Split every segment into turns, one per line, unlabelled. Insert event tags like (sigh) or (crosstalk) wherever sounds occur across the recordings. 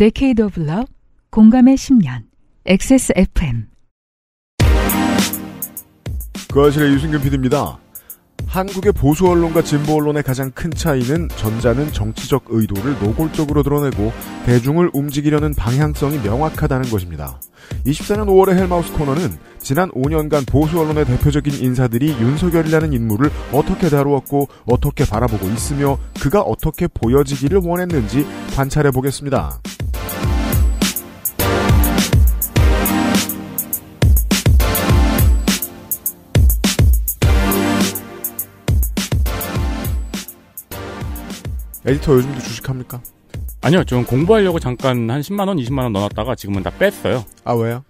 데케이 a d e o 공감의 10년, XSFM. 그아실의 유승균 PD입니다. 한국의 보수 언론과 진보 언론의 가장 큰 차이는 전자는 정치적 의도를 노골적으로 드러내고 대중을 움직이려는 방향성이 명확하다는 것입니다. 24년 5월의 헬마우스 코너는 지난 5년간 보수 언론의 대표적인 인사들이 윤석열이라는 인물을 어떻게 다루었고 어떻게 바라보고 있으며 그가 어떻게 보여지기를 원했는지 관찰해 보겠습니다. 에디터 요즘도 주식합니까?
아니요, 저 공부하려고 잠깐 한 10만원, 20만원 넣어놨다가 지금은 다 뺐어요. 아, 왜요?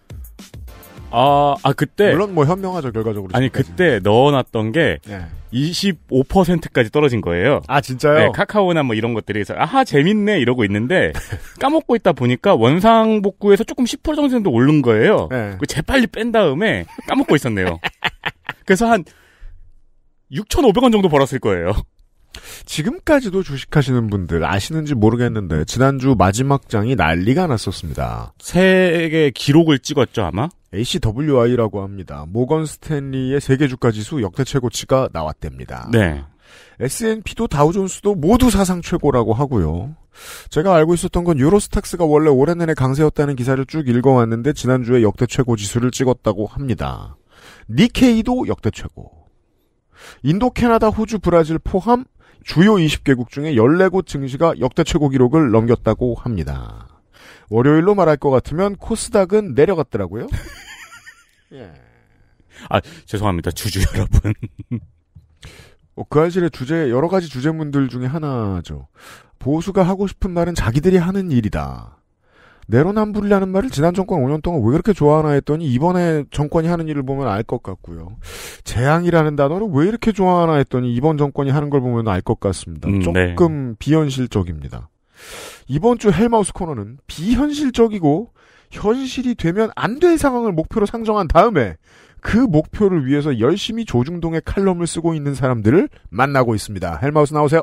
아, 아, 그때. 물론 뭐 현명하죠, 결과적으로. 아니, 지금까지. 그때 넣어놨던 게 네. 예. 25%까지 떨어진 거예요. 아, 진짜요? 네, 카카오나 뭐 이런 것들이 해서, 아하, 재밌네, 이러고 있는데, (laughs) 까먹고 있다 보니까 원상 복구에서 조금 10% 정도 오른 거예요. 네. 재빨리 뺀 다음에 까먹고 있었네요. (laughs) 그래서 한
6,500원 정도 벌었을 거예요. 지금까지도 주식하시는 분들 아시는지 모르겠는데 지난주 마지막 장이 난리가 났었습니다. 세계 기록을 찍었죠 아마? ACWI라고 합니다. 모건 스탠리의 세계 주가 지수 역대 최고치가 나왔답니다. 네. S&P도 다우존스도 모두 사상 최고라고 하고요. 제가 알고 있었던 건 유로스탁스가 원래 올해 내내 강세였다는 기사를 쭉 읽어왔는데 지난주에 역대 최고 지수를 찍었다고 합니다. 니케이도 역대 최고. 인도, 캐나다, 호주, 브라질 포함 주요 20개국 중에 14곳 증시가 역대 최고 기록을 넘겼다고 합니다. 월요일로 말할 것 같으면 코스닥은 내려갔더라고요. (laughs) 예.
아, 죄송합니다. 주주
여러분. 어, 그 알실의 주제, 여러 가지 주제문들 중에 하나죠. 보수가 하고 싶은 말은 자기들이 하는 일이다. 내로남불이라는 말을 지난 정권 5년 동안 왜 그렇게 좋아하나 했더니 이번에 정권이 하는 일을 보면 알 것 같고요. 재앙이라는 단어를 왜 이렇게 좋아하나 했더니 이번 정권이 하는 걸 보면 알 것 같습니다. 음, 네. 조금 네. 비현실적입니다. 이번 주 헬마우스 코너는 비현실적이고 현실이 되면 안 될 상황을 목표로 상정한 다음에 그 목표를 위해서 열심히 조중동의 칼럼을 쓰고 있는 사람들을 만나고 있습니다. 헬마우스 나오세요.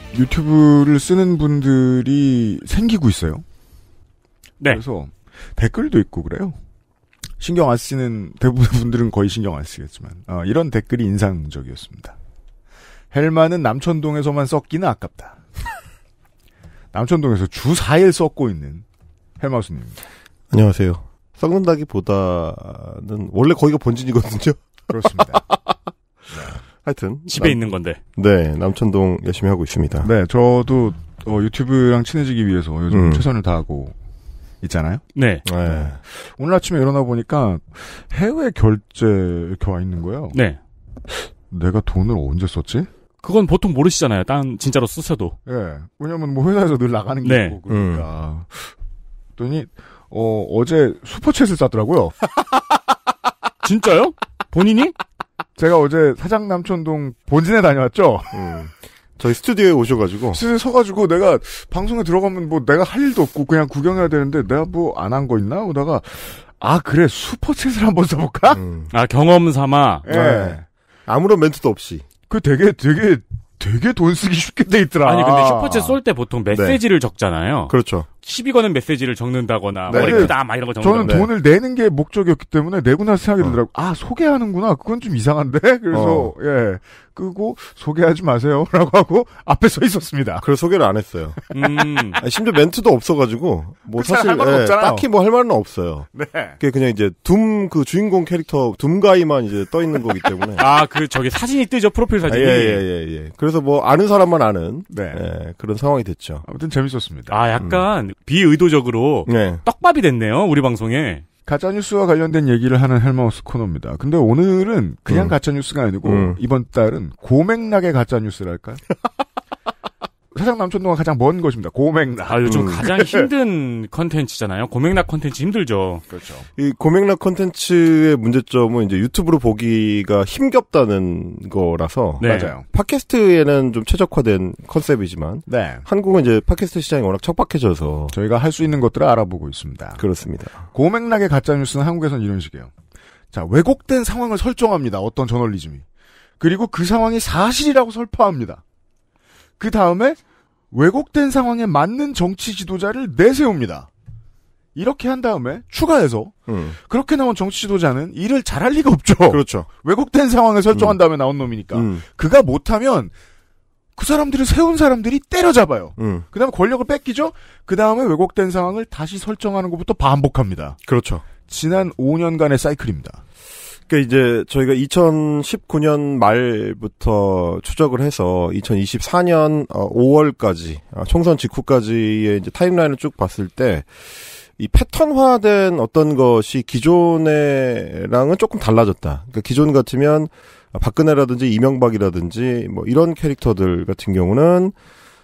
유튜브를 쓰는 분들이 생기고 있어요. 네. 그래서 댓글도 있고 그래요. 신경 안 쓰는 대부분 분들은 거의 신경 안 쓰겠지만 어, 이런 댓글이 인상적이었습니다. 헬마는 남천동에서만 썼기는 아깝다. (laughs) 남천동에서 주 4일 썩고 있는 헬마수님입니다.
안녕하세요. 썩는다기보다는 원래 거기가 본진이거든요. 그렇습니다. (laughs) 하여튼 집에 남, 있는 건데. 네, 남천동 열심히 하고 있습니다. 네, 저도 어, 유튜브랑
친해지기 위해서 요즘 음. 최선을 다하고 있잖아요. 네. 네. 네. 오늘 아침에 일어나 보니까 해외 결제 이렇게 와 있는 거예요. 네. 내가 돈을 언제 썼지? 그건 보통 모르시잖아요. 딴 진짜로 쓰셔도. 예. 네. 왜냐면 뭐 회사에서 늘 나가는 게 네. 있고 그러니까. 음. 그랬어 어제 슈퍼챗을 쐈더라고요. (laughs) 진짜요? 본인이? 제가 어제 사장 남촌동 본진에 다녀왔죠. 음. 저희 스튜디오에 오셔가지고 스튜디오에 서가지고 내가 방송에 들어가면 뭐 내가 할 일도 없고 그냥 구경해야 되는데 내가 뭐 안 한 거 있나 오다가 아 그래 슈퍼챗을 한번 써볼까? 음.
아 경험 삼아. 예. 네. 아무런 멘트도 없이.
그 되게 되게 되게 돈 쓰기 쉽게 돼 있더라. 아니 근데 슈퍼챗
쏠 때 보통 네. 메시지를 네.
적잖아요. 그렇죠.
시비 권의 메시지를 적는다거나 네. 머리크다 막 이런 거 적는다. 저는 네. 돈을
내는 게 목적이었기 때문에 내고 나 생각이 어. 들더라고. 어. 아 소개하는구나. 그건 좀 이상한데. (laughs) 그래서 어. 예 끄고
소개하지 마세요라고 (laughs) 하고 앞에 서 있었습니다. 그래서 소개를 안 했어요. 음. 심지어 멘트도 없어가지고 뭐 사실 할 예, 딱히 뭐 할 말은 없어요. 네. 그게 그냥 이제 둠 그 주인공 캐릭터 둠가이만 이제 떠 있는 거기 때문에.
아그 저기 사진이 뜨죠
프로필 사진이. 예예예. 아, 예, 예, 예, 그래서 뭐 아는 사람만 아는 네. 예, 그런 상황이 됐죠. 아무튼 재밌었습니다.
아 약간 음. 비의도적으로 네. 떡밥이 됐네요. 우리 방송에.
가짜뉴스와 관련된 얘기를 하는 헬마우스 코너입니다. 근데 오늘은 그냥 음. 가짜뉴스가 아니고 음. 이번 달은 고맥락의 가짜뉴스랄까요? (laughs) 사장 남촌동과 가장 먼 것입니다.
고맥락. 아, 요즘 음. 가장 (laughs)
힘든 컨텐츠잖아요. 고맥락 컨텐츠 힘들죠. 그렇죠.
이 고맥락 컨텐츠의 문제점은 이제 유튜브로 보기가 힘겹다는 거라서 네. 맞아요. 팟캐스트에는 좀 최적화된 컨셉이지만 네. 한국은 이제 팟캐스트 시장이 워낙 척박해져서 저희가 할 수 있는 것들을 알아보고 있습니다. 그렇습니다. 고맥락의 가짜 뉴스는
한국에선 이런 식이에요. 자, 왜곡된 상황을 설정합니다. 어떤 저널리즘이. 그리고 그 상황이 사실이라고 설파합니다. 그 다음에 왜곡된 상황에 맞는 정치 지도자를 내세웁니다. 이렇게 한 다음에 추가해서 음. 그렇게 나온 정치 지도자는 일을 잘할 리가 없죠. 그렇죠. 왜곡된 상황을 설정한 음. 다음에 나온 놈이니까 음. 그가 못하면 그 사람들을 세운 사람들이 때려잡아요. 음. 그다음에 권력을 뺏기죠. 그 다음에 왜곡된 상황을 다시 설정하는 것부터 반복합니다. 그렇죠. 지난
5년간의 사이클입니다. 그러니까 이제 저희가 2019년 말부터 추적을 해서 2024년 5월까지 어, 아, 총선 직후까지의 이제 타임라인을 쭉 봤을 때 이 패턴화된 어떤 것이 기존에랑은 조금 달라졌다. 그러니까 기존 같으면 박근혜라든지 이명박이라든지 뭐 이런 캐릭터들 같은 경우는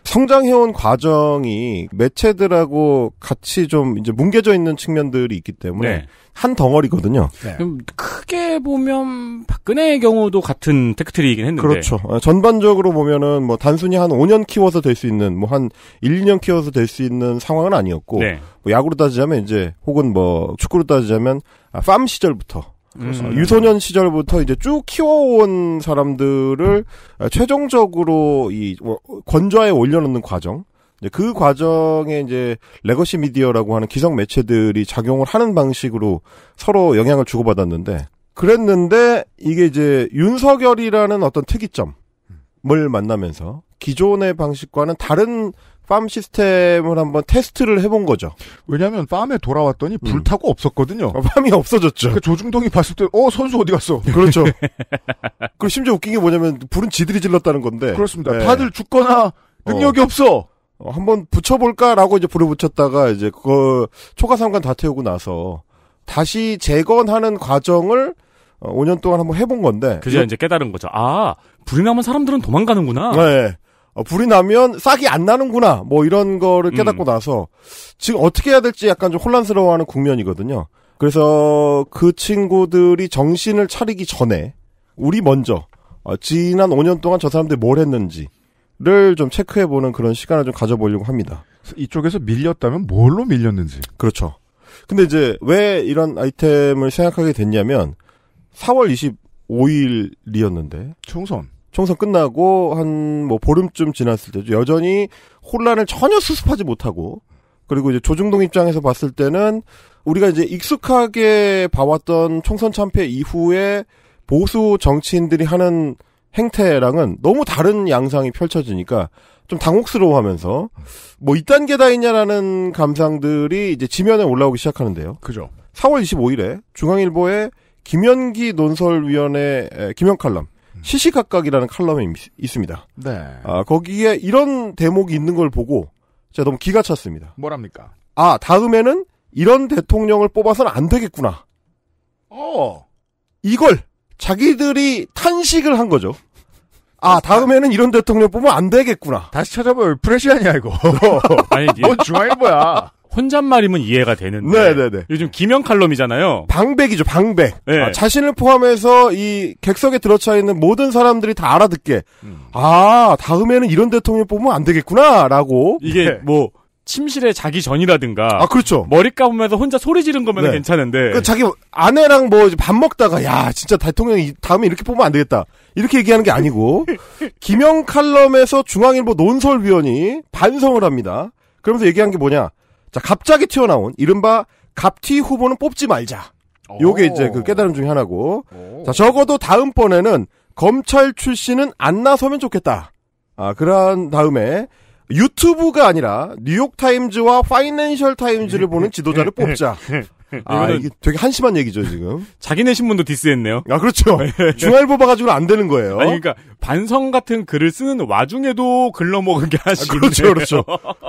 성장해온 과정이 매체들하고 같이 좀 이제 뭉개져 있는 측면들이 있기 때문에 네. 한 덩어리거든요. 네.
크게 보면
박근혜의 경우도 같은 테크트리이긴 했는데. 그렇죠. 아, 전반적으로 보면은 뭐 단순히 한 5년 키워서 될 수 있는 뭐 한 1, 2년 키워서 될 수 있는 상황은 아니었고 네. 뭐 야구로 따지자면 이제 혹은 뭐 축구로 따지자면 아, 팜 시절부터 음. 유소년 시절부터 이제 쭉 키워온 사람들을 최종적으로 이 권좌에 올려놓는 과정. 그 과정에 이제 레거시 미디어라고 하는 기성 매체들이 작용을 하는 방식으로 서로 영향을 주고받았는데 그랬는데 이게 이제 윤석열이라는 어떤 특이점을 만나면서 기존의 방식과는 다른 팜 시스템을 한번 테스트를 해본 거죠. 왜냐하면 팜에 돌아왔더니 음. 불타고 음. 없었거든요. 어, 팜이 없어졌죠. 그러니까 조중동이 봤을 때어 선수 어디 갔어? (laughs) 그렇죠. (laughs) 그리고 심지어 웃긴 게 뭐냐면 불은 지들이 질렀다는 건데. 그렇습니다. 네. 다들 죽거나 능력이 어. 없어. 어, 한번 붙여볼까라고 이제 불을 붙였다가 이제 그 초가상관 다 태우고 나서 다시 재건하는 과정을 5년 어, 동안 한번 해본 건데. 그제 이제 깨달은 거죠. 아 불이 나면 사람들은 도망가는구나. 네. 어, 불이 나면 싹이 안 나는구나. 뭐 이런 거를 음. 깨닫고 음. 나서 지금 어떻게 해야 될지 약간 좀 혼란스러워하는 국면이거든요. 그래서 그 친구들이 정신을 차리기 전에 우리 먼저 어, 지난 5년 동안 저 사람들이 뭘 했는지를 좀 체크해보는 그런 시간을 좀 가져보려고 합니다. 이쪽에서 밀렸다면 뭘로 밀렸는지. 그렇죠. 근데 이제 왜 이런 아이템을 생각하게 됐냐면 4월 25일이었는데 총선. 총선 끝나고 한 뭐 보름쯤 지났을 때죠. 여전히 혼란을 전혀 수습하지 못하고 그리고 이제 조중동 입장에서 봤을 때는 우리가 이제 익숙하게 봐왔던 총선 참패 이후에 보수 정치인들이 하는 행태랑은 너무 다른 양상이 펼쳐지니까 좀 당혹스러워하면서 뭐 이딴 게 다 있냐라는 감상들이 이제 지면에 올라오기 시작하는데요. 그죠. 4월 25일에 중앙일보의 김연기 논설위원회 김영칼럼 시시각각이라는 칼럼이 있습니다. 네. 아, 거기에 이런 대목이 있는 걸 보고 제가 너무 기가 찼습니다. 뭐랍니까? 아, 다음에는 이런 대통령을 뽑아서는 안 되겠구나. 어. 이걸 자기들이 탄식을 한 거죠. 아, 다음에는 이런 대통령 뽑으면 안 되겠구나. 다시 찾아봐요. 프레시아니야, 이거. (laughs) 아니, 뭔 중앙일보야. 혼잣말이면 이해가 되는데 네네네. 네, 네. 요즘 기명 칼럼이잖아요. 방백이죠, 방백. 네. 아, 자신을 포함해서 이 객석에 들어차 있는 모든 사람들이 다 알아듣게 음. 아 다음에는 이런 대통령 뽑으면 안 되겠구나라고 이게 네. 뭐
침실에 자기 전이라든가 아 그렇죠 머리 감으면서 혼자 소리 지른 거면 네. 괜찮은데 그 자기
아내랑 뭐 밥 먹다가 야 진짜 대통령이 다음에 이렇게 뽑으면 안 되겠다 이렇게 얘기하는 게 아니고 김영 (laughs) 칼럼에서 중앙일보 논설위원이 반성을 합니다. 그러면서 얘기한 게 뭐냐 자, 갑자기 튀어나온 이른바 갑티 후보는 뽑지 말자. 요게 이제 그 깨달음 중에 하나고. 자, 적어도 다음번에는 검찰 출신은 안 나서면 좋겠다. 아, 그런 다음에 유튜브가 아니라 뉴욕타임즈와 파이낸셜 타임즈를 보는 지도자를 (laughs) 뽑자. (laughs) 아, 이게 되게 한심한 얘기죠, 지금. (laughs) 자기네 신문도 디스했네요. 아, 그렇죠. 네. 중앙일보 봐가지고 는안 되는 거예요. 아니, 그러니까 반성 같은 글을 쓰는 와중에도 글러먹은 게 아, 아쉽네요. 아, 그렇죠, 그렇죠.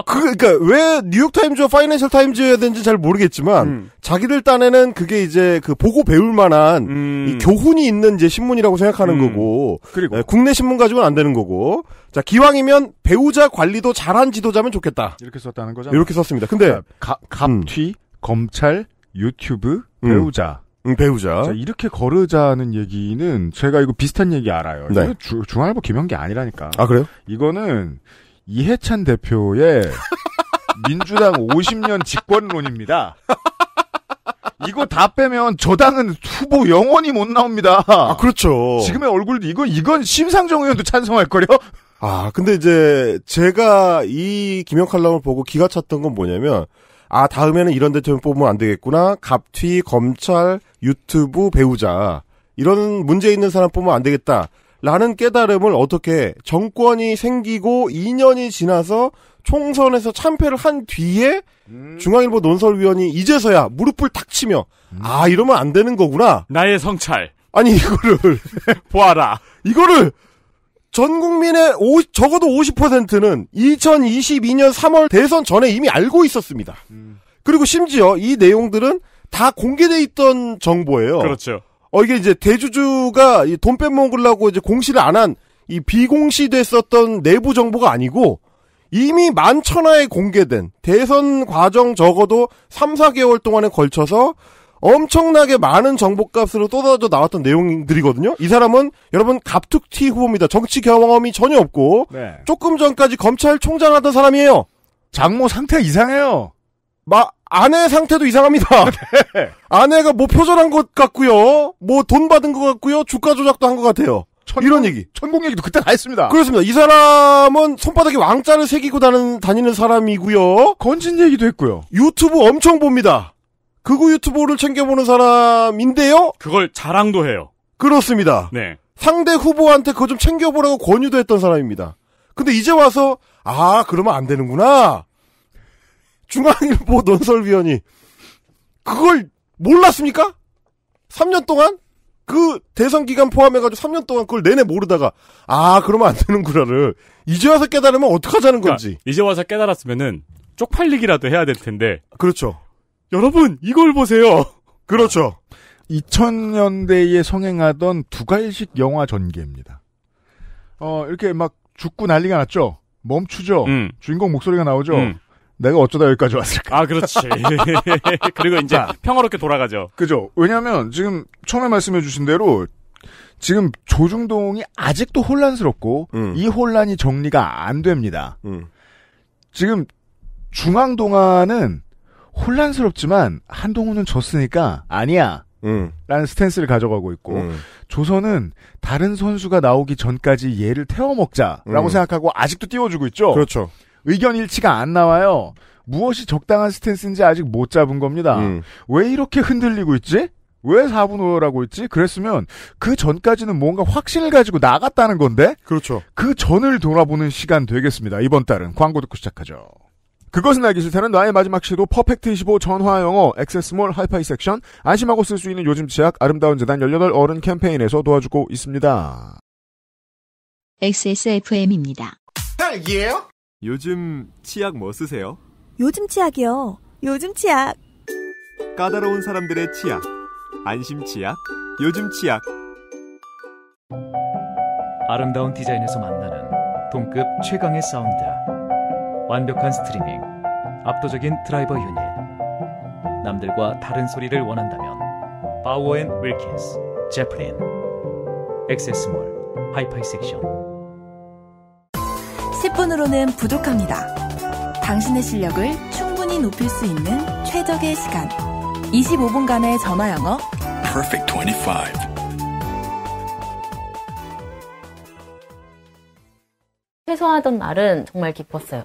그, 그러니까 왜 뉴욕타임즈와 파이낸셜 타임즈여야 되는지 잘 모르겠지만 음. 자기들 딴에는 그게 이제 그 보고 배울 만한 음. 교훈이 있는 이제 신문이라고 생각하는 음. 거고 그리고 네, 국내 신문 가지고는 안 되는 거고 자 기왕이면 배우자 관리도 잘한 지도자면 좋겠다.
이렇게 썼다는 거죠. 이렇게 썼습니다. 근데 갑, 갑, 갑, 갑, 검찰, 유튜브 음. 배우자. 응, 음, 배우자. 자, 이렇게 거르자는 얘기는 제가 이거 비슷한 얘기 알아요. 네. 주, 중앙일보 김영기 아니라니까. 아 그래요? 이거는 이해찬 대표의 (laughs) 민주당 50년 집권론입니다. 이거 다 빼면 저 당은 후보 영원히 못 나옵니다. 아 그렇죠. 지금의 얼굴도 이거 이건 심상정
의원도 찬성할 거요아 근데 이제 제가 이 김영칼럼을 보고 기가 찼던 건 뭐냐면 아 다음에는 이런 대통령 뽑으면 안 되겠구나. 갑튀 검찰 유튜브 배우자 이런 문제 있는 사람 뽑으면 안 되겠다. 라는 깨달음을 어떻게 정권이 생기고 2년이 지나서 총선에서 참패를 한 뒤에 음. 중앙일보 논설위원이 이제서야 무릎을 탁 치며 음. 아 이러면 안 되는 거구나 나의 성찰 아니 이거를 (laughs) 보아라 이거를 전 국민의 5 적어도 50%는 2022년 3월 대선 전에 이미 알고 있었습니다. 음. 그리고 심지어 이 내용들은 다 공개돼 있던 정보예요. 그렇죠. 어 이게 이제 대주주가 돈 빼먹으려고 이제 공시를 안 한 이 비공시됐었던 내부 정보가 아니고 이미 만천하에 공개된 대선 과정 적어도 3, 4개월 동안에 걸쳐서 엄청나게 많은 정보값으로 쏟아져 나왔던 내용들이거든요. 이 사람은 여러분 갑툭튀 후보입니다. 정치 경험이 전혀 없고 네. 조금 전까지 검찰총장 하던 사람이에요. 장모 상태 이상해요. 마 아내 상태도 이상합니다. (laughs) 네. 아내가 뭐 표절한 것 같고요. 뭐 돈 받은 것 같고요. 주가 조작도 한 것 같아요. 천공, 이런 얘기. 천공
얘기도 그때 다 했습니다. 그렇습니다.
이 사람은 손바닥에 왕자를 새기고 다니는, 다니는 사람이고요. 건진 얘기도 했고요. 유튜브 엄청 봅니다. 극우 유튜버를 챙겨보는 사람인데요? 그걸 자랑도 해요. 그렇습니다. 네. 상대 후보한테 그거 좀 챙겨보라고 권유도 했던 사람입니다. 근데 이제 와서, 아, 그러면 안 되는구나. 중앙일보 논설위원이 그걸 몰랐습니까? 3년 동안? 그 대선 기간 포함해가지고 3년 동안 그걸 내내 모르다가 아 그러면 안 되는구나를 이제 와서 깨달으면 어떡하자는 그러니까 건지
그러니까 이제 와서 깨달았으면은 쪽팔리기라도 해야 될 텐데
그렇죠 여러분 이걸 보세요. (laughs) 그렇죠.
2000년대에 성행하던 두갈식 영화 전개입니다. 어 이렇게 막 죽고 난리가 났죠. 멈추죠. 음. 주인공 목소리가 나오죠. 음. 내가 어쩌다 여기까지 왔을까?
아, 그렇지. (laughs) 그리고 이제 자, 평화롭게 돌아가죠.
그죠. 왜냐면 하 지금 처음에 말씀해 주신 대로 지금 조중동이 아직도 혼란스럽고 음. 이 혼란이 정리가 안 됩니다. 음. 지금 중앙동아는 혼란스럽지만 한동훈은 졌으니까 아니야. 음. 라는 스탠스를 가져가고 있고 음. 조선은 다른 선수가 나오기 전까지 얘를 태워먹자라고 음. 생각하고 아직도 띄워주고 있죠. 그렇죠. 의견 일치가 안 나와요. 무엇이 적당한 스탠스인지 아직 못 잡은 겁니다. 왜 이렇게 흔들리고 있지? 왜 4분 5라고 있지 그랬으면 그 전까지는 뭔가 확신을 가지고 나갔다는 건데? 그렇죠. 그 전을 돌아보는 시간 되겠습니다. 이번 달은 광고 듣고 시작하죠. 그것은 알기 싫다는 나의 마지막 시도 퍼펙트25 전화영어 액세스몰 하이파이 섹션 안심하고 쓸 수 있는 요즘 치약 아름다운 재단 18 어른 캠페인에서 도와주고 있습니다. XSFM입니다.
딸기예요? 요즘 치약 뭐 쓰세요?
요즘 치약이요. 요즘 치약.
까다로운 사람들의 치약.
안심 치약. 요즘 치약. 아름다운 디자인에서 만나는 동급 최강의 사운드. 완벽한 스트리밍, 압도적인 드라이버 유닛. 남들과 다른 소리를 원한다면 바우어 앤 윌킨스, 제플린, 엑세스몰, 하이파이 섹션.
10분으로는 부족합니다. 당신의 실력을
충분히 높일 수 있는 최적의 시간. 25분간의 전화 영어. Perfect 25.
최소하던 날은 정말 기뻤어요.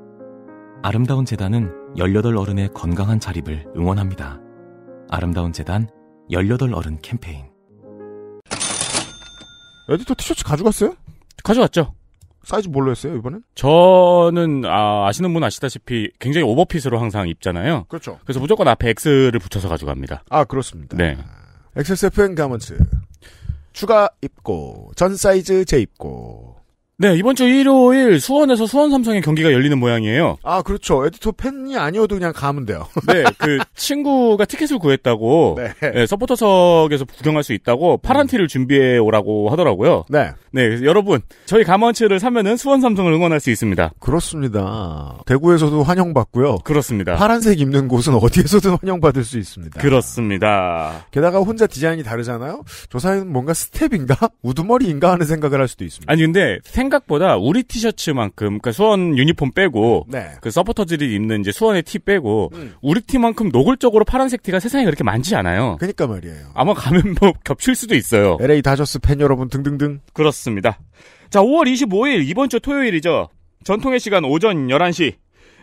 아름다운 재단은 18 어른의 건강한 자립을 응원합니다. 아름다운 재단
18 어른 캠페인.
에디터 티셔츠 가져갔어요?
가져왔죠. 사이즈 뭘로 했어요, 이번엔?
저는 아, 아시는 분 아시다시피 굉장히 오버핏으로 항상 입잖아요. 그렇죠. 그래서 무조건 앞에 X를 붙여서 가져갑니다.
아, 그렇습니다. 네. XSFN 가먼츠. 추가 입고, 전 사이즈 재입고. 네, 이번 주 일요일 수원에서 수원 삼성의 경기가 열리는 모양이에요. 아, 그렇죠. 에디터 팬이 아니어도 그냥 가면 돼요. (laughs)
네, 그 친구가 티켓을 구했다고 네. 네, 서포터석에서 구경할 수 있다고 파란 음. 티를 준비해 오라고 하더라고요. 네. 네, 그래서 여러분,
저희 가먼치를 사면은 수원 삼성을 응원할 수 있습니다. 그렇습니다. 대구에서도 환영받고요. 그렇습니다. 파란색 입는 곳은 어디에서든 환영받을 수 있습니다. 그렇습니다. 게다가 혼자 디자인이 다르잖아요. 조사는 에 뭔가 스텝인가? 우두머리인가 하는 생각을 할 수도 있습니다. 아니
근데 생 생각보다 우리 티셔츠만큼 그 수원 유니폼 빼고 네. 그 서포터들이 입는 이제 수원의 티 빼고 음. 우리 티만큼 노골적으로 파란색 티가 세상에 그렇게 많지 않아요. 그러니까 말이에요. 아마 가면 뭐 (laughs) 겹칠 수도 있어요. LA 다저스 팬 여러분 등등등 그렇습니다. 자, 5월 25일 이번 주 토요일이죠. 전통의 시간 오전 11시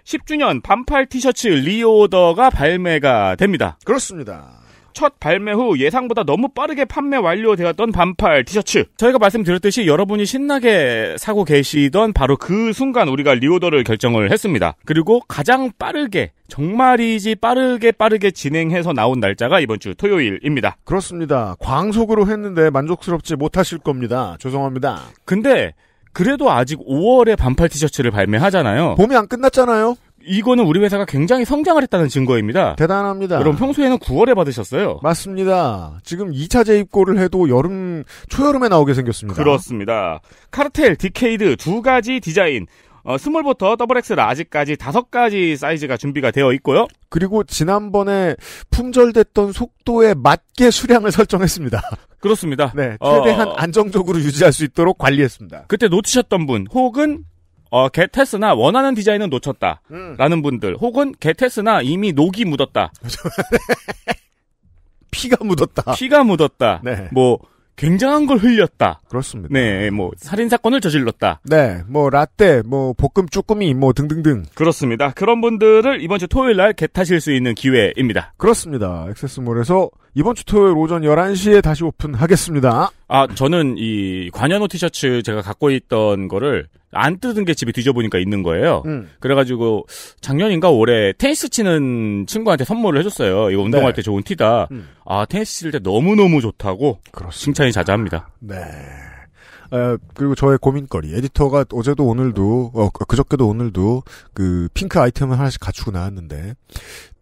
10주년 반팔 티셔츠 리오더가 발매가 됩니다. 그렇습니다. 첫 발매 후 예상보다 너무 빠르게 판매 완료되었던 반팔 티셔츠. 저희가 말씀드렸듯이 여러분이 신나게 사고 계시던 바로 그 순간 우리가 리오더를 결정을 했습니다. 그리고 가장 빠르게 정말이지 빠르게 빠르게 진행해서 나온 날짜가 이번 주 토요일입니다.
그렇습니다. 광속으로 했는데 만족스럽지 못하실 겁니다. 죄송합니다. 근데
그래도 아직 5월에 반팔 티셔츠를 발매하잖아요.
봄이 안 끝났잖아요. 이거는 우리 회사가 굉장히 성장을 했다는 증거입니다. 대단합니다. 그럼 평소에는 9월에 받으셨어요. 맞습니다. 지금 2차 재입고를 해도 여름 초여름에 나오게 생겼습니다. 그렇습니다. 카르텔,
디케이드 두 가지 디자인 어, 스몰부터 더블 엑 X 라지까지 다섯 가지 사이즈가
준비가 되어 있고요. 그리고 지난번에 품절됐던 속도에 맞게 수량을 (laughs) 설정했습니다. 그렇습니다. 네, 어, 최대한 어... 안정적으로 유지할 수 있도록 관리했습니다.
그때 놓치셨던 분 혹은 어, 게테스나 원하는 디자인은 놓쳤다. 음. 라는 음. 분들, 혹은 게테스나 이미 녹이 묻었다. (laughs) 피가 묻었다. 피가 묻었다. 네. 뭐, 굉장한 걸 흘렸다. 그렇습니다. 네, 뭐, 살인사건을 저질렀다.
네, 뭐, 라떼, 뭐, 볶음 쭈꾸미, 뭐, 등등등.
그렇습니다. 그런 분들을
이번 주 토요일 날 겟하실 수 있는 기회입니다. 그렇습니다. 액세스몰에서 이번 주 토요일 오전 11시에 다시 오픈하겠습니다.
아, 저는 이 관현호 티셔츠 제가 갖고 있던 거를 안 뜯은 게 집에 뒤져보니까 있는 거예요. 음. 그래가지고 작년인가 올해 테니스 치는 친구한테 선물을 해줬어요. 이거 운동할 네. 때 좋은 티다. 음. 아, 테니스 칠 때 너무너무 좋다고 그렇습니다. 칭찬이 자자합니다.
네. 에, 그리고 저의 고민거리 에디터가 어제도 오늘도 어, 그, 그저께도 오늘도 그 핑크 아이템을 하나씩 갖추고 나왔는데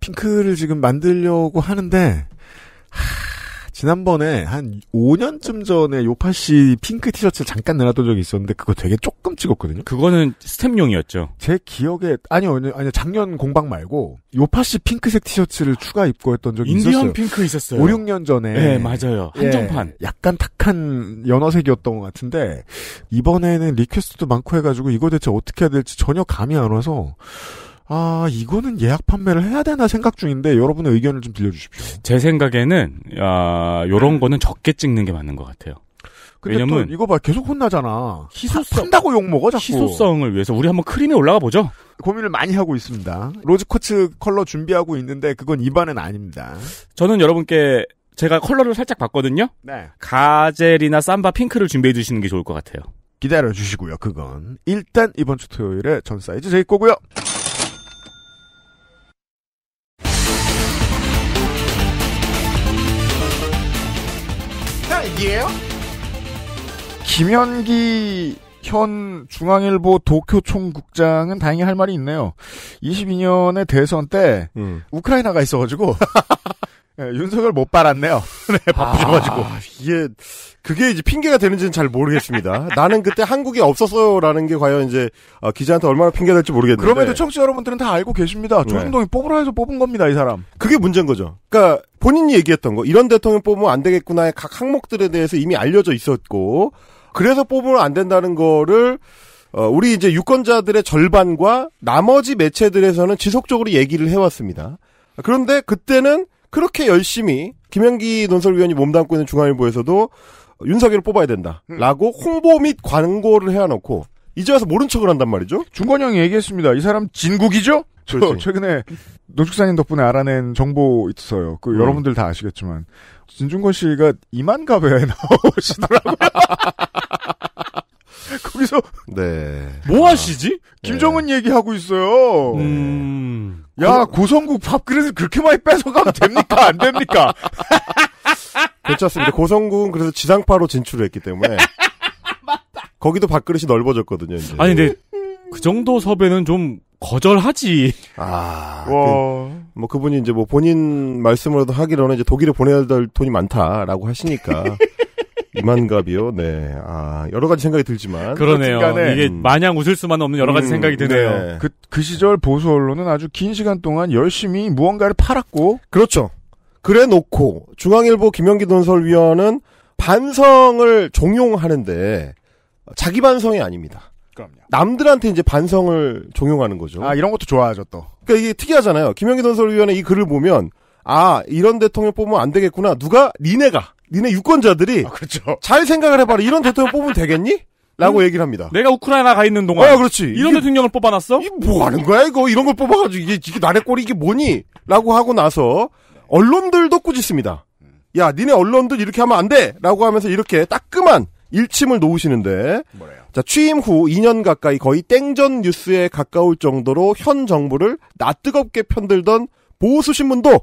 핑크를 지금 만들려고 하는데 지난번에 한 5년쯤 전에 요파 씨 핑크 티셔츠를 잠깐 내놨던 적이 있었는데 그거 되게 조금 찍었거든요. 그거는 스텝용이었죠. 제 기억에 아니요, 아니요 작년 공방 말고 요파 씨 핑크색 티셔츠를 추가 입고했던 적이 인디언 있었어요. 핑크 있었어요. 5, 6년 전에. 네, 맞아요. 예, 한정판. 예, 약간 탁한 연어색이었던 것 같은데 이번에는 리퀘스트도 많고 해가지고 이거 대체 어떻게 해야 될지 전혀 감이 안 와서 아, 이거는 예약 판매를 해야 되나 생각 중인데 여러분의 의견을 좀 들려주십시오.
제 생각에는 아, 요런 네. 거는 적게 찍는 게 맞는 것 같아요. 왜냐면
이거 봐 계속 혼나잖아. 희소성 한다고 욕 먹어 자꾸. 희소성을 위해서 우리 한번 크림에 올라가 보죠. 고민을 많이 하고 있습니다. 로즈 코츠 컬러 준비하고 있는데 그건 입안은 아닙니다.
저는 여러분께 제가 컬러를
살짝 봤거든요.
네. 가젤이나 삼바 핑크를 준비해 주시는 게 좋을 것
같아요. 기다려 주시고요. 그건 일단 이번 주 토요일에 전 사이즈 제 거고요. 얘기예요? 김현기 현 중앙일보 도쿄총국장은 다행히 할 말이 있네요. 22년의 대선 때 음. 우크라이나가 있어가지고 (laughs) 예, 윤석열 못 빨았네요. (laughs)
네, 바쁘셔가지고. 아, 이게, 그게 이제 핑계가 되는지는 잘 모르겠습니다. 나는 그때 한국에 없었어요라는 게 과연 이제 어, 기자한테 얼마나 핑계가 될지 모르겠는데. 그럼에도 청취자 여러분들은 다 알고 계십니다. 네. 조중동이 네. 뽑으라 해서 뽑은 겁니다, 이 사람. 그게 문제인 거죠. 그러니까 본인이 얘기했던 거, 이런 대통령 뽑으면 안 되겠구나의 각 항목들에 대해서 이미 알려져 있었고, 그래서 뽑으면 안 된다는 거를 어, 우리 이제 유권자들의 절반과 나머지 매체들에서는 지속적으로 얘기를 해왔습니다. 그런데 그때는 그렇게 열심히 김현기 논설위원이 몸담고 있는 중앙일보에서도 윤석열을 뽑아야 된다라고 음. 홍보 및 광고를 해놓고 이제 와서 모른 척을 한단 말이죠. 중건형이 얘기했습니다. 이 사람 진국이죠? 저그
최근에 노숙사님 덕분에 알아낸 정보 있어요. 그 음. 여러분들 다 아시겠지만 진중권 씨가 이만가베에 (laughs) 나오시더라고요. (laughs) 거기서 네. 뭐 하시지? 네. 김정은 얘기하고 있어요. 음.
야 고성국 밥그릇을 그렇게 많이 뺏어가면 됩니까 안 됩니까? 괜찮습니다. (laughs) 고성국은 그래서 지상파로 진출했기 을 때문에 거기도 밥그릇이 넓어졌거든요. 이제. 아니 근데 그 정도 섭외는 좀 거절하지. 아, 그, 뭐 그분이 이제 뭐 본인 말씀으로도 하기로는 이제 독일에 보내야 될 돈이 많다라고 하시니까 (laughs) 이만갑이요. 네. 아, 여러 가지 생각이 들지만. 그러네요. 그 이게 음.
마냥 웃을 수만 없는 여러 가지 음, 생각이 드네요. 네.
그, 그 시절 보수 언론은 아주 긴 시간 동안 열심히 무언가를 팔았고. 그렇죠. 그래 놓고, 중앙일보 김영기 논설위원은 반성을 종용하는데, 자기 반성이 아닙니다. 그럼요. 남들한테 이제 반성을 종용하는 거죠. 아, 이런 것도 좋아하죠, 또. 그러니까 이게 특이하잖아요. 김영기 논설위원의 이 글을 보면, 아, 이런 대통령 뽑으면 안 되겠구나. 누가? 니네가. 니네 유권자들이 아, 그렇죠. 잘 생각을 해봐라. 이런 대통령 뽑으면 되겠니? 라고 음? 얘기를 합니다. 내가 우크라이나 가 있는 동안. 아, 그렇지. 이런 이게, 대통령을 뽑아놨어? 이게 뭐 하는 거야, 이거? 이런 걸 뽑아가지고, 이게, 이게 나의 꼴이 이게 뭐니? 라고 하고 나서, 언론들도 꾸짖습니다. 야, 니네 언론들 이렇게 하면 안 돼! 라고 하면서 이렇게 따끔한 일침을 놓으시는데. 뭐래요? 자, 취임 후 2년 가까이 거의 땡전 뉴스에 가까울 정도로 현 정부를 낯뜨겁게 편들던 보수신문도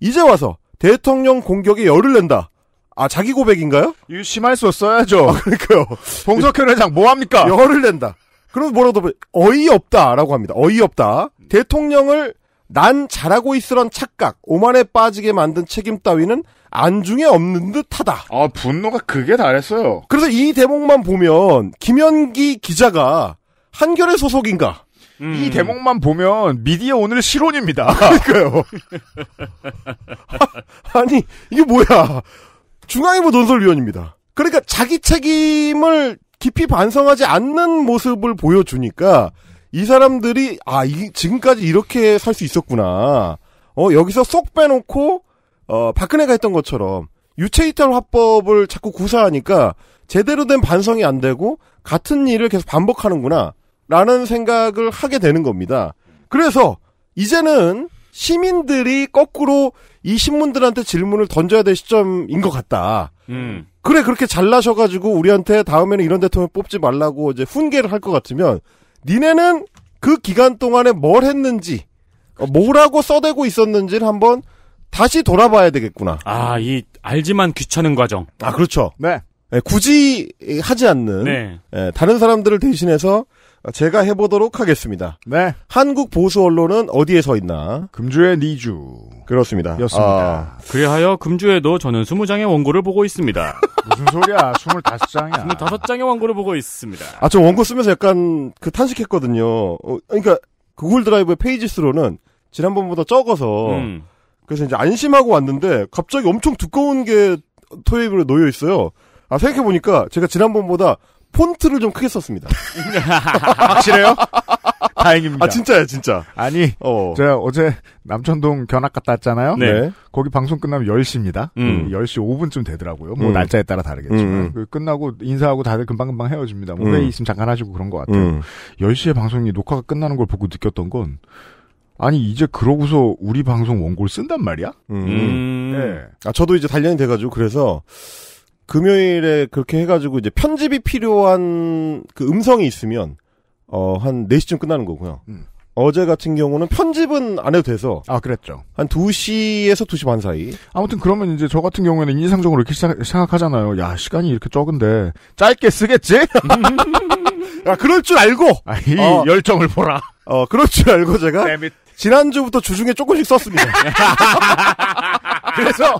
이제 와서 대통령 공격에 열을 낸다. 아 자기 고백인가요? 유심할 수없어야죠 아, 그러니까요. 봉석현 회장 뭐 합니까? 열을 낸다. 그럼 뭐라도 뭐, 어이없다라고 합니다. 어이없다. 대통령을 난 잘하고 있으란 착각, 오만에 빠지게 만든 책임 따위는 안중에 없는 듯하다. 아 분노가 그게 다했어요 그래서 이 대목만 보면 김현기 기자가 한결의 소속인가?
음. 이 대목만
보면 미디어 오늘 실온입니다. (laughs) 그러니까요. 아, (laughs) 아니 이게 뭐야? 중앙일보 논설위원입니다. 그러니까 자기 책임을 깊이 반성하지 않는 모습을 보여주니까 이 사람들이 아 이, 지금까지 이렇게 살 수 있었구나. 어 여기서 쏙 빼놓고 어 박근혜가 했던 것처럼 유체이탈 화법을 자꾸 구사하니까 제대로 된 반성이 안 되고 같은 일을 계속 반복하는구나. 라는 생각을 하게 되는 겁니다. 그래서 이제는 시민들이 거꾸로 이 신문들한테 질문을 던져야 될 시점인 것 같다. 음. 그래 그렇게 잘나셔가지고 우리한테 다음에는 이런 대통령 뽑지 말라고 이제 훈계를 할 것 같으면 니네는 그 기간 동안에 뭘 했는지 그 뭐라고 써대고 있었는지를 한번 다시 돌아봐야 되겠구나. 아, 이 알지만 귀찮은 과정. 아, 그렇죠. 네. 네 굳이 하지 않는 네. 네, 다른 사람들을 대신해서 제가 해보도록 하겠습니다. 네. 한국 보수 언론은 어디에 서 있나? 금주의 니주. 그렇습니다. 였습니다.
아... 그리하여
금주에도 저는 20장의
원고를 보고 있습니다.
(laughs) 무슨 소리야? 25장이야. 25장의 원고를 보고 있습니다.
아, 저 원고 쓰면서 약간 그 탄식했거든요. 어, 그러니까 구글 드라이브의 페이지 수로는 지난번보다 적어서 음. 그래서 이제 안심하고 왔는데 갑자기 엄청 두꺼운 게토익으로 놓여 있어요. 아, 생각해보니까 제가 지난번보다 폰트를 좀 크게 썼습니다. (laughs)
확실해요? 다행입니다. 아 진짜야 진짜. 아니 어. 제가 어제 남천동 견학 갔다 왔잖아요. 네. 네. 거기 방송 끝나면 10시입니다. 음. 10시 그 5분쯤 되더라고요. 뭐 음. 날짜에 따라 다르겠지만 음. 음. 그 끝나고 인사하고 다들 금방금방 헤어집니다. 뭐 음. 있으면 잠깐 하시고 그런 것 같아요. 음. 10시에 방송이 녹화가 끝나는 걸 보고 느꼈던 건 아니 이제
그러고서 우리 방송 원고를 쓴단 말이야? 음. 네. 아 저도 이제 단련이 돼가지고 그래서 금요일에 그렇게 해가지고 이제 편집이 필요한 그 음성이 있으면 어한 4시쯤 끝나는 거고요. 음. 어제 같은 경우는 편집은 안 해도 돼서 아 그랬죠. 한 2시에서 2시 반 사이. 아무튼 그러면 이제 저 같은 경우에는 인상적으로
이렇게 생각하잖아요. 야, 시간이 이렇게 적은데 짧게 쓰겠지? (laughs)
야, 그럴 줄 알고. 아, 이 어, 열정을 보라. 어, 그럴 줄 알고 제가 네, 지난주부터 주중에 조금씩 썼습니다. (laughs) 그래서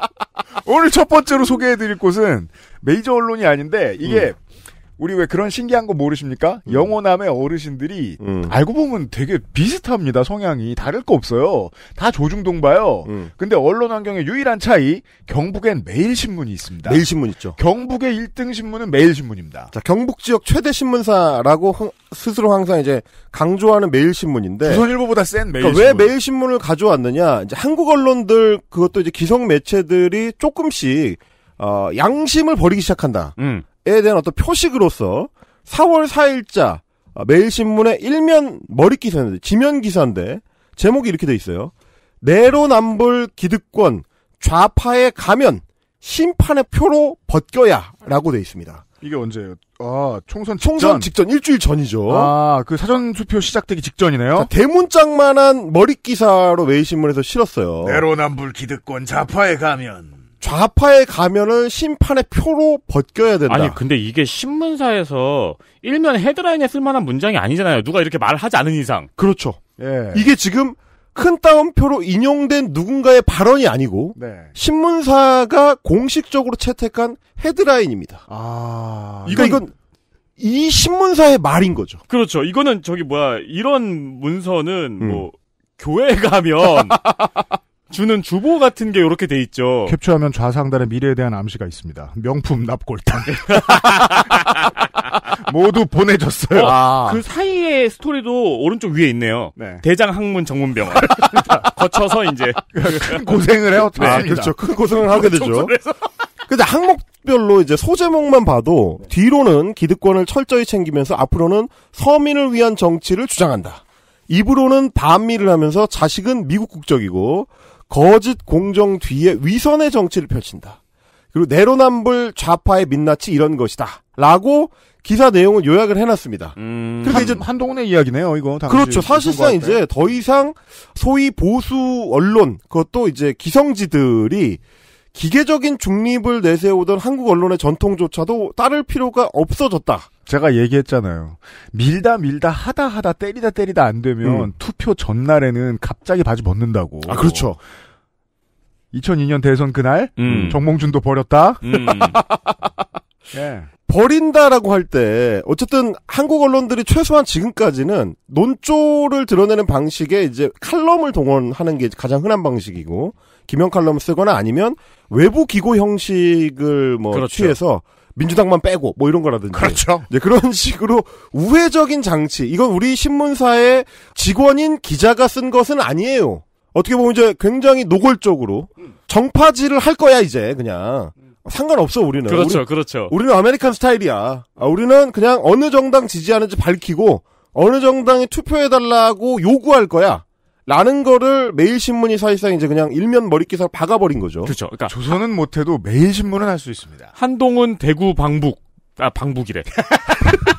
오늘 첫 번째로
소개해드릴 곳은 메이저 언론이 아닌데 이게 음. 우리 왜 그런 신기한 거 모르십니까? 음. 영호남의 어르신들이 음. 알고 보면 되게 비슷합니다. 성향이 다를 거 없어요. 다 조중동 봐요. 음. 근데 언론 환경의 유일한 차이 경북엔 매일 신문이
있습니다. 매일 신문 있죠. 경북의 1등 신문은 매일 신문입니다. 자, 경북 지역 최대 신문사라고 흥, 스스로 항상 이제 강조하는 매일 신문인데 조선일보보다 센 매일 그러니까 왜 매일 신문을 가져왔느냐? 이제 한국 언론들 그것도 이제 기성 매체들이 조금씩 어, 양심을 버리기 시작한다. 음. 에 대한 어떤 표식으로서 4월 4일자 아, 매일신문의 일면 머리 기사인데 지면 기사인데 제목이 이렇게 돼 있어요. 내로남불 기득권 좌파의 가면 심판의 표로 벗겨야라고 돼 있습니다. 이게 언제예요? 아 총선 직전. 총선 직전 일주일 전이죠. 아그 사전 투표 시작되기 직전이네요. 자, 대문짝만한 머리 기사로 매일신문에서 실었어요.
내로남불 기득권 좌파의 가면
좌파에 가면은 심판의 표로 벗겨야 된다. 아니
근데 이게 신문사에서 일면 헤드라인에 쓸만한 문장이 아니잖아요. 누가 이렇게 말을 하지 않은 이상.
그렇죠. 예. 이게 지금 큰 따옴표로 인용된 누군가의 발언이 아니고 네. 신문사가 공식적으로 채택한 헤드라인입니다. 아, 그러니까 이건, 그러니까 이건 이 신문사의 말인 거죠.
그렇죠. 이거는 저기 뭐야 이런 문서는 음. 뭐 교회 가면 (laughs) 주는 주보 같은 게 이렇게 돼 있죠.
캡처하면 좌상단의 미래에 대한 암시가 있습니다. 명품 납골당 (laughs) 모두 보내줬어요.
어, 아. 그 사이에 스토리도 오른쪽 위에 있네요. 네. 대장 항문 정문병원 (laughs) 거쳐서 이제 큰 고생을 해요. 아, 그렇죠. 큰
고생을 하게 되죠. (laughs) 근데 항목별로 이제 소제목만 봐도 뒤로는 기득권을 철저히 챙기면서 앞으로는 서민을 위한 정치를 주장한다. 입으로는 반미를 하면서 자식은 미국 국적이고 거짓 공정 뒤에 위선의 정치를 펼친다. 그리고 내로남불 좌파의 민낯이 이런 것이다. 라고 기사 내용을 요약을 해놨습니다. 음, 그래 이제
한동훈의 이야기네요, 이거.
그렇죠. 사실상 이제 더 이상 소위 보수 언론 그것도 이제 기성지들이 기계적인 중립을 내세우던 한국 언론의 전통조차도 따를 필요가 없어졌다. 제가 얘기했잖아요.
밀다 밀다 하다 하다 때리다 때리다 안 되면 음. 투표 전날에는 갑자기 바지 벗는다고. 아 그렇죠. 2002년 대선 그날 음. 정몽준도 버렸다. 음. (laughs) 예.
버린다라고 할 때 어쨌든 한국 언론들이 최소한 지금까지는 논조를 드러내는 방식에 이제 칼럼을 동원하는 게 가장 흔한 방식이고 기명 칼럼 을 쓰거나 아니면 외부 기고 형식을 뭐 그렇죠. 취해서 민주당만 빼고 뭐 이런 거라든지 그렇죠. 이제 그런 (laughs) 식으로 우회적인 장치 이건 우리 신문사의 직원인 기자가 쓴 것은 아니에요. 어떻게 보면 이제 굉장히 노골적으로 음. 정파질을 할 거야 이제 그냥 상관없어 우리는. 그렇죠, 우리, 그렇죠. 우리는 아메리칸 스타일이야. 아, 우리는 그냥 어느 정당 지지하는지 밝히고 어느 정당이 투표해달라고 요구할 거야. 라는 거를 매일신문이 사실상 이제 그냥 일면 머릿기사를 박아버린 거죠. 그렇죠. 그러니까 조선은 못해도 매일신문은 할 수 있습니다. 한동훈 대구 방북, 아, 방북이래. (laughs)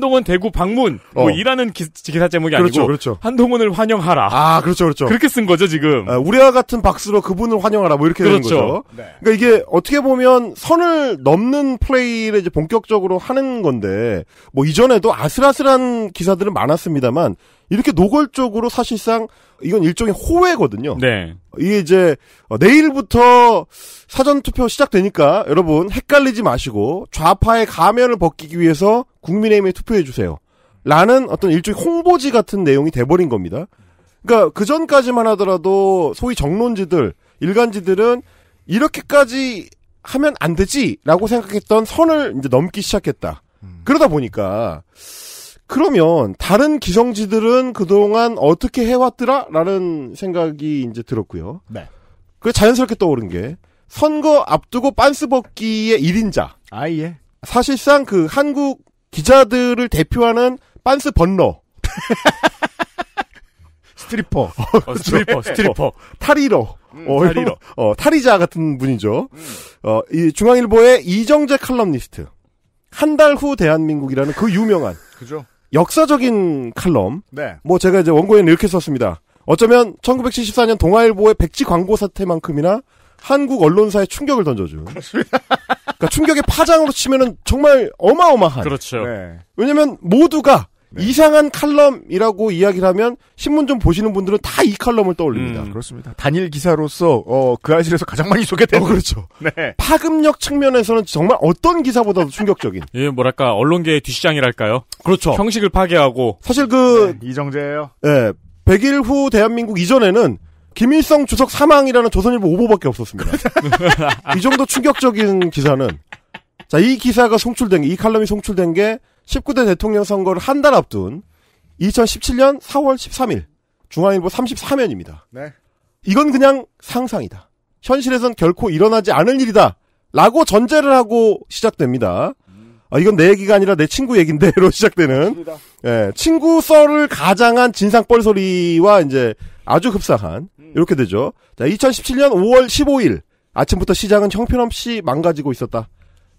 한동훈 대구 방문 뭐 어.
일하는 기, 사 제목이 그렇죠, 아니고 그렇죠.
한동훈을 환영하라. 아 그렇죠 그렇죠. 그렇게 쓴 거죠 지금. 아, 우리와 같은 박수로 그분을 환영하라 뭐 이렇게 그렇죠. 되는 거죠. 네. 그러니까 이게 어떻게 보면 선을 넘는 플레이를 이제 본격적으로 하는 건데 뭐 이전에도 아슬아슬한 기사들은 많았습니다만 이렇게 노골적으로 사실상 이건 일종의 호외거든요. 네. 이게 이제 내일부터 사전 투표 시작되니까 여러분 헷갈리지 마시고 좌파의 가면을 벗기기 위해서 국민의힘에 투표해 주세요. 라는 어떤 일종의 홍보지 같은 내용이 돼버린 겁니다. 그러니까 그 전까지만 하더라도 소위 정론지들, 일간지들은 이렇게까지 하면 안 되지라고 생각했던 선을 이제 넘기 시작했다. 음. 그러다 보니까 그러면 다른 기성지들은 그동안 어떻게 해왔더라라는 생각이 이제 들었고요. 네. 그 자연스럽게 떠오른 게 선거 앞두고 빤스 벗기의 1인자. 아 예. 사실상 그 한국 기자들을 대표하는 빤스 번러. (laughs) 스트리퍼. 어, 어 그렇죠. 스트리퍼, 어, 스트리퍼. 탈의러. 음, 어, 탈의러. 어, 탈의자 같은 분이죠. 음. 어, 이 중앙일보의 이정재 칼럼니스트. 한 달 후 대한민국이라는 그 유명한. 그죠. 역사적인 칼럼. 네. 뭐 제가 이제 원고에는 이렇게 썼습니다. 어쩌면 1974년 동아일보의 백지 광고 사태만큼이나 한국 언론사에 충격을 던져준그러니까 충격의 파장으로 치면은 정말 어마어마한.
그렇죠. 네.
왜냐면 모두가 네. 이상한 칼럼이라고 이야기를 하면 신문 좀 보시는 분들은 다 이 칼럼을 떠올립니다. 음, 그렇습니다. 단일 기사로서 어, 그 아실에서 가장 많이 소개된 어, 그렇죠. (laughs) 네. 파급력 측면에서는 정말 어떤 기사보다도 충격적인.
(laughs) 예, 뭐랄까 언론계의 뒷시장이랄까요.
그렇죠. 형식을 파괴하고 사실 그
네, 이정재예요.
예. 100일 후 대한민국 이전에는 김일성 주석 사망이라는 조선일보 오보밖에 없었습니다. 그렇죠. 이 정도 충격적인 기사는 자, 이 기사가 송출된 게, 이 칼럼이 송출된 게 19대 대통령 선거를 한 달 앞둔 2017년 4월 13일 중앙일보 34면입니다. 네. 이건 그냥 상상이다. 현실에선 결코 일어나지 않을 일이다. 라고 전제를 하고 시작됩니다. 아, 이건 내 얘기가 아니라 내 친구 얘긴데로 (laughs) 시작되는 예, 친구 썰을 가장한 진상 뻘소리와 이제 아주 급사한 이렇게 되죠. 자, 2017년 5월 15일 아침부터 시장은 형편없이 망가지고 있었다.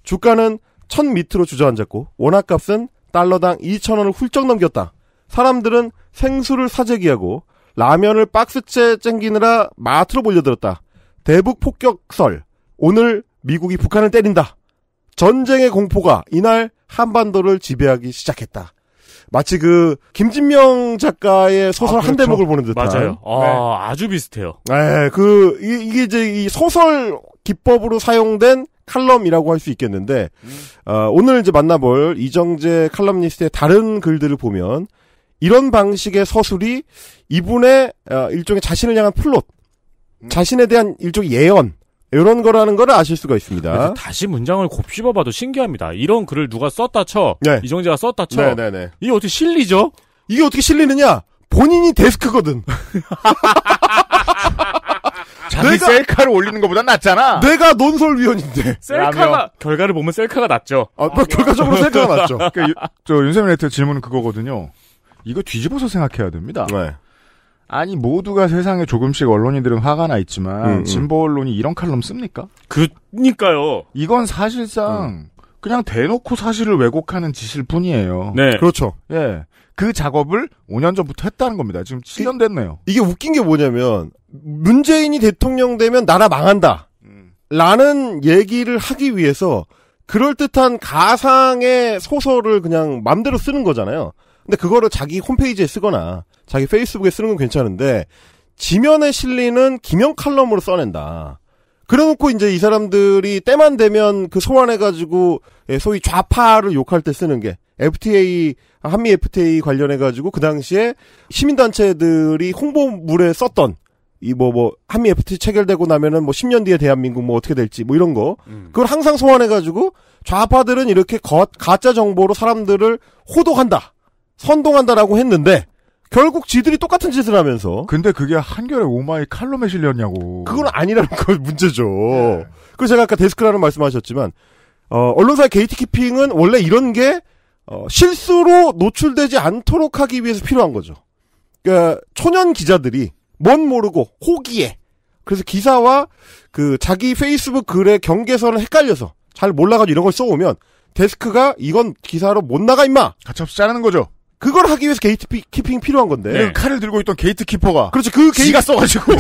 주가는 천 밑으로 주저앉았고 원화값은 달러당 2천원을 훌쩍 넘겼다. 사람들은 생수를 사재기하고 라면을 박스째 쟁기느라 마트로 몰려들었다. 대북 폭격설. 오늘 미국이 북한을 때린다. 전쟁의 공포가 이날 한반도를 지배하기 시작했다. 마치 그 김진명 작가의 소설 아, 그렇죠. 한 대목을 보는 듯한 맞아요. 아, 네. 주 비슷해요. 네, 그 이, 게 이제 이 소설 기법으로 사용된 칼럼이라고 할 수 있겠는데 음. 어, 오늘 이제 만나볼 이정재 칼럼니스트의 다른 글들을 보면 이런 방식의 서술이 이분의 어, 일종의 자신을 향한 플롯, 음. 자신에 대한 일종의 예언 이런 거라는 걸 아실 수가 있습니다.
다시 문장을 곱씹어 봐도 신기합니다. 이런 글을 누가 썼다 쳐. 네. 이정재가 썼다 쳐. 네네네.
네, 네. 이게 어떻게 실리죠? 이게 어떻게 실리느냐? 본인이 데스크거든. 자기 (laughs) 내가, 셀카를 올리는 것보다 낫잖아. 내가 논설위원인데.
(laughs) 셀카가
결과를 보면 셀카가 낫죠. 아, 아 결과적으로 셀카가 낫죠. (laughs) 그러니까
저 윤세민 한테 질문은 그거거든요. 이거 뒤집어서 생각해야 됩니다. 네. 아니 모두가 세상에 조금씩 언론인들은 화가 나 있지만 음, 음. 진보 언론이 이런 칼럼 씁니까? 그니까요 이건 사실상 음. 그냥 대놓고 사실을 왜곡하는 짓일 뿐이에요. 네.
그렇죠. 예. 그 작업을 5년 전부터 했다는 겁니다. 지금 7년 됐네요. 이게 웃긴 게 뭐냐면 문재인이 대통령 되면 나라 망한다. 라는 얘기를 하기 위해서 그럴듯한 가상의 소설을 그냥 맘대로 쓰는 거잖아요. 근데 그거를 자기 홈페이지에 쓰거나 자기 페이스북에 쓰는 건 괜찮은데 지면에 실리는 기명 칼럼으로 써낸다. 그래놓고 이제 이 사람들이 때만 되면 그 소환해가지고 예, 소위 좌파를 욕할 때 쓰는 게 FTA 한미 FTA 관련해가지고 그 당시에 시민단체들이 홍보물에 썼던 이 뭐뭐 뭐 한미 FTA 체결되고 나면은 뭐 10년 뒤에 대한민국 뭐 어떻게 될지 뭐 이런 거 음. 그걸 항상 소환해가지고 좌파들은 이렇게 거, 가짜 정보로 사람들을 호도한다 선동한다라고 했는데 결국 지들이 똑같은 짓을 하면서. 근데 그게 한결의 오마이 칼럼에 실렸냐고. 그건 아니라는 걸 문제죠. 네. 그래서 제가 아까 데스크라는 말씀하셨지만, 어, 언론사의 게이트키핑은 원래 이런 게, 어, 실수로 노출되지 않도록 하기 위해서 필요한 거죠. 그러니까, 초년 기자들이 뭔 모르고 호기에. 그래서 기사와 그 자기 페이스북 글의 경계선을 헷갈려서 잘 몰라가지고 이런 걸 써오면 데스크가 이건 기사로 못 나가 임마. 같이 없이 자르는 거죠. 그걸 하기 위해서 게이트 키핑 필요한 건데. 네. 칼을 들고 있던 그 게이트 키퍼가. 그렇죠. 그 게이가 써가지고.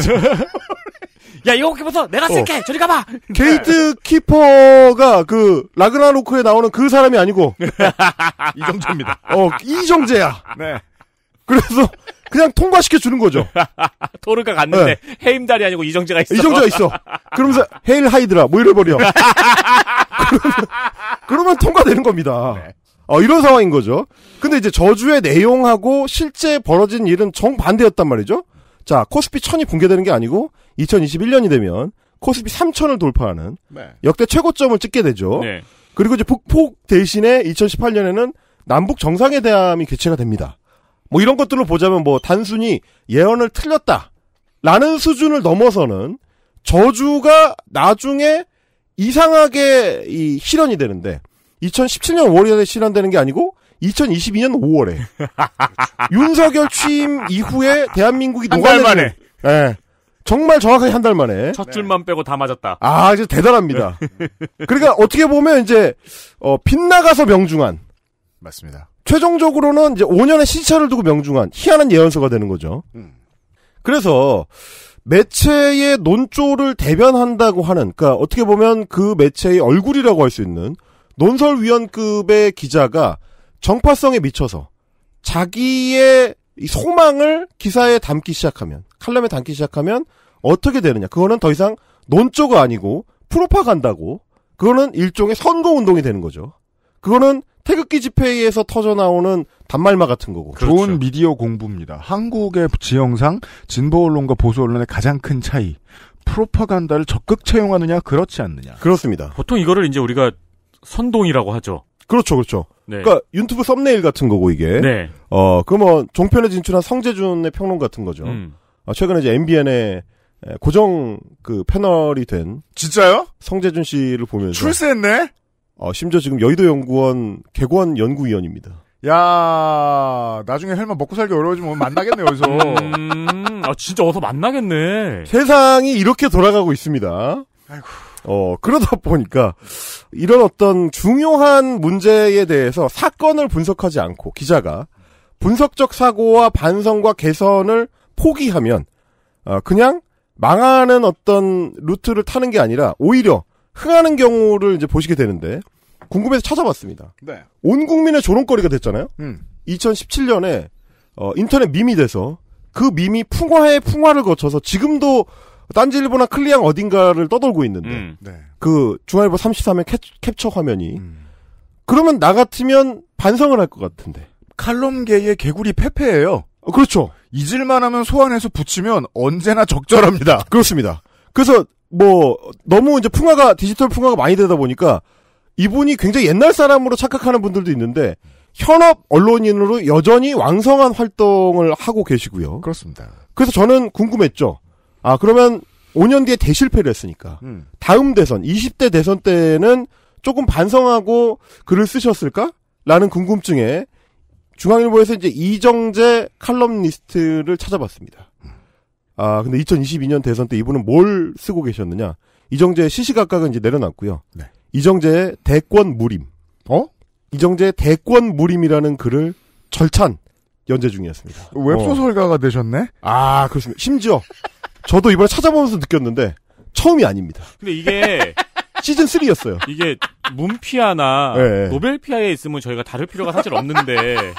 야 이거 먹기부터 내가 어. 쓸게. 어. 저리 가봐. 게이트
키퍼가 그 라그나로크에 나오는 그 사람이 아니고 (laughs)
이정재입니다.
어 이정재야. 네. 그래서 그냥 통과시켜 주는 거죠. (laughs)
토르가 갔는데 네. 헤임달이 아니고 이정재가 있어. 이정재가 있어.
그러면서 (laughs) 헤일 하이드라 뭐 이래 버려. 그러면, 그러면 통과되는 겁니다. 네. 어, 이런 상황인 거죠. 근데 이제 저주의 내용하고 실제 벌어진 일은 정반대였단 말이죠. 자, 코스피 1000이 붕괴되는 게 아니고 2021년이 되면 코스피 3000을 돌파하는 네. 역대 최고점을 찍게 되죠. 네. 그리고 이제 북폭 대신에 2018년에는 남북 정상회담이 개최가 됩니다. 뭐 이런 것들로 보자면 뭐 단순히 예언을 틀렸다. 라는 수준을 넘어서는 저주가 나중에 이상하게 이 실현이 되는데 2017년 5월에 실현되는 게 아니고 2022년 5월에 (laughs) 윤석열 취임 이후에 대한민국이 녹아내는 만에 네. 정말 정확하게 한 달 만에 첫
줄만 빼고 다 맞았다. 아,
이제 대단합니다. (laughs) 그러니까 어떻게 보면 이제 어, 빗나가서 명중한 맞습니다. 최종적으로는 이제 5년의 시차를 두고 명중한 희한한 예언서가 되는 거죠. 음. 그래서 매체의 논조를 대변한다고 하는, 그러니까 어떻게 보면 그 매체의 얼굴이라고 할 수 있는 논설위원급의 기자가 정파성에 미쳐서 자기의 소망을 기사에 담기 시작하면 칼럼에 담기 시작하면 어떻게 되느냐? 그거는 더 이상 논조가 아니고 프로파간다고 그거는 일종의 선거 운동이 되는 거죠. 그거는 태극기 집회에서 터져 나오는 단말마 같은 거고. 그렇죠. 좋은 미디어 공부입니다. 한국의 지형상 진보 언론과
보수 언론의 가장 큰 차이. 프로파간다를 적극 채용하느냐, 그렇지 않느냐. 그렇습니다.
보통 이거를 이제 우리가 선동이라고 하죠.
그렇죠, 그렇죠.
네.
그러니까
유튜브 썸네일 같은 거고 이게. 네. 어, 그러면 뭐 종편에 진출한 성재준의 평론 같은 거죠. 음. 아, 최근에 이제 MBN의 고정 그 패널이 된 진짜요? 성재준 씨를 보면서 출세했네. 어, 심지어 지금 여의도 연구원 개관 연구위원입니다.
야, 나중에 헬마 먹고 살기 어려워지면 만나겠네 여기서. 음, 아 진짜 어서 만나겠네. 세상이
이렇게 돌아가고 있습니다. 아이고. 어, 그러다 보니까 이런 어떤 중요한 문제에 대해서 사건을 분석하지 않고 기자가 분석적 사고와 반성과 개선을 포기하면 어, 그냥 망하는 어떤 루트를 타는 게 아니라 오히려 흥하는 경우를 이제 보시게 되는데 궁금해서 찾아봤습니다. 네. 온 국민의 조롱거리가 됐잖아요. 음. 2017년에 어, 인터넷 밈이 돼서 그 밈이 풍화에 풍화를 거쳐서 지금도 딴지일보나 클리앙 어딘가를 떠돌고 있는데 음. 네. 그 중앙일보 33의 캡, 처 화면이 음. 그러면 나 같으면 반성을 할 것 같은데 칼럼계의 개구리 페페예요. 어, 그렇죠. 잊을만 하면 소환해서 붙이면 언제나 적절합니다. (laughs) 그렇습니다. 그래서 뭐 너무 이제 풍화가 디지털 풍화가 많이 되다 보니까 이분이 굉장히 옛날 사람으로 착각하는 분들도 있는데 현업 언론인으로 여전히 왕성한 활동을 하고 계시고요. 그렇습니다. 그래서 저는 궁금했죠. 아 그러면 5년 뒤에 대실패를 했으니까 음. 다음 대선 20대 대선 때는 조금 반성하고 글을 쓰셨을까? 라는 궁금증에 중앙일보에서 이제 이정재 칼럼니스트를 찾아봤습니다. 아 근데 2022년 대선 때 이분은 뭘 쓰고 계셨느냐? 이정재의 시시각각은 이제 내려놨고요. 네. 이정재의 대권 무림. 어? 이정재의 대권 무림이라는 글을 절찬 연재 중이었습니다. 웹소설가가 어. 되셨네? 아, 그렇습니다. 심지어 저도 이번에 찾아보면서 느꼈는데 처음이 아닙니다.
근데 이게 (laughs)
시즌 3였어요.
이게 문피아나 네. 노벨피아에 있으면 저희가 다룰 필요가 사실 없는데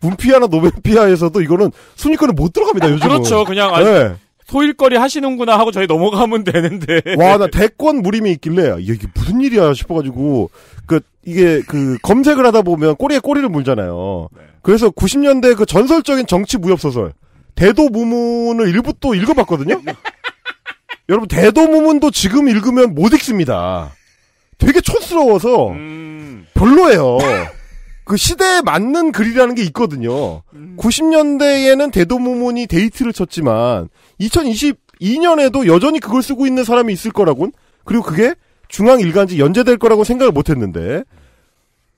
문피아나 노벨피아에서도 이거는 순위권에 못 들어갑니다. 요즘은. 그렇죠. 그냥 아니, 네. 예.
소일거리 하시는구나 하고 저희 넘어가면 되는데. 와, 나
대권 무림이 있길래, 이게 무슨 일이야 싶어가지고, 그, 이게 그 검색을 하다 보면 꼬리에 꼬리를 물잖아요. 네. 그래서 90년대 그 전설적인 정치 무협소설. 대도무문을 일부 또 읽어봤거든요. 여러분 대도무문도 지금 읽으면 못 읽습니다. 되게 촌스러워서 음... 별로예요. 그 시대에 맞는 글이라는 게 있거든요. 음... 90년대에는 대도무문이 데이트를 쳤지만 2022년에도 여전히 그걸 쓰고 있는 사람이 있을 거라곤 그리고 그게 중앙일간지 연재될 거라고 생각을 못했는데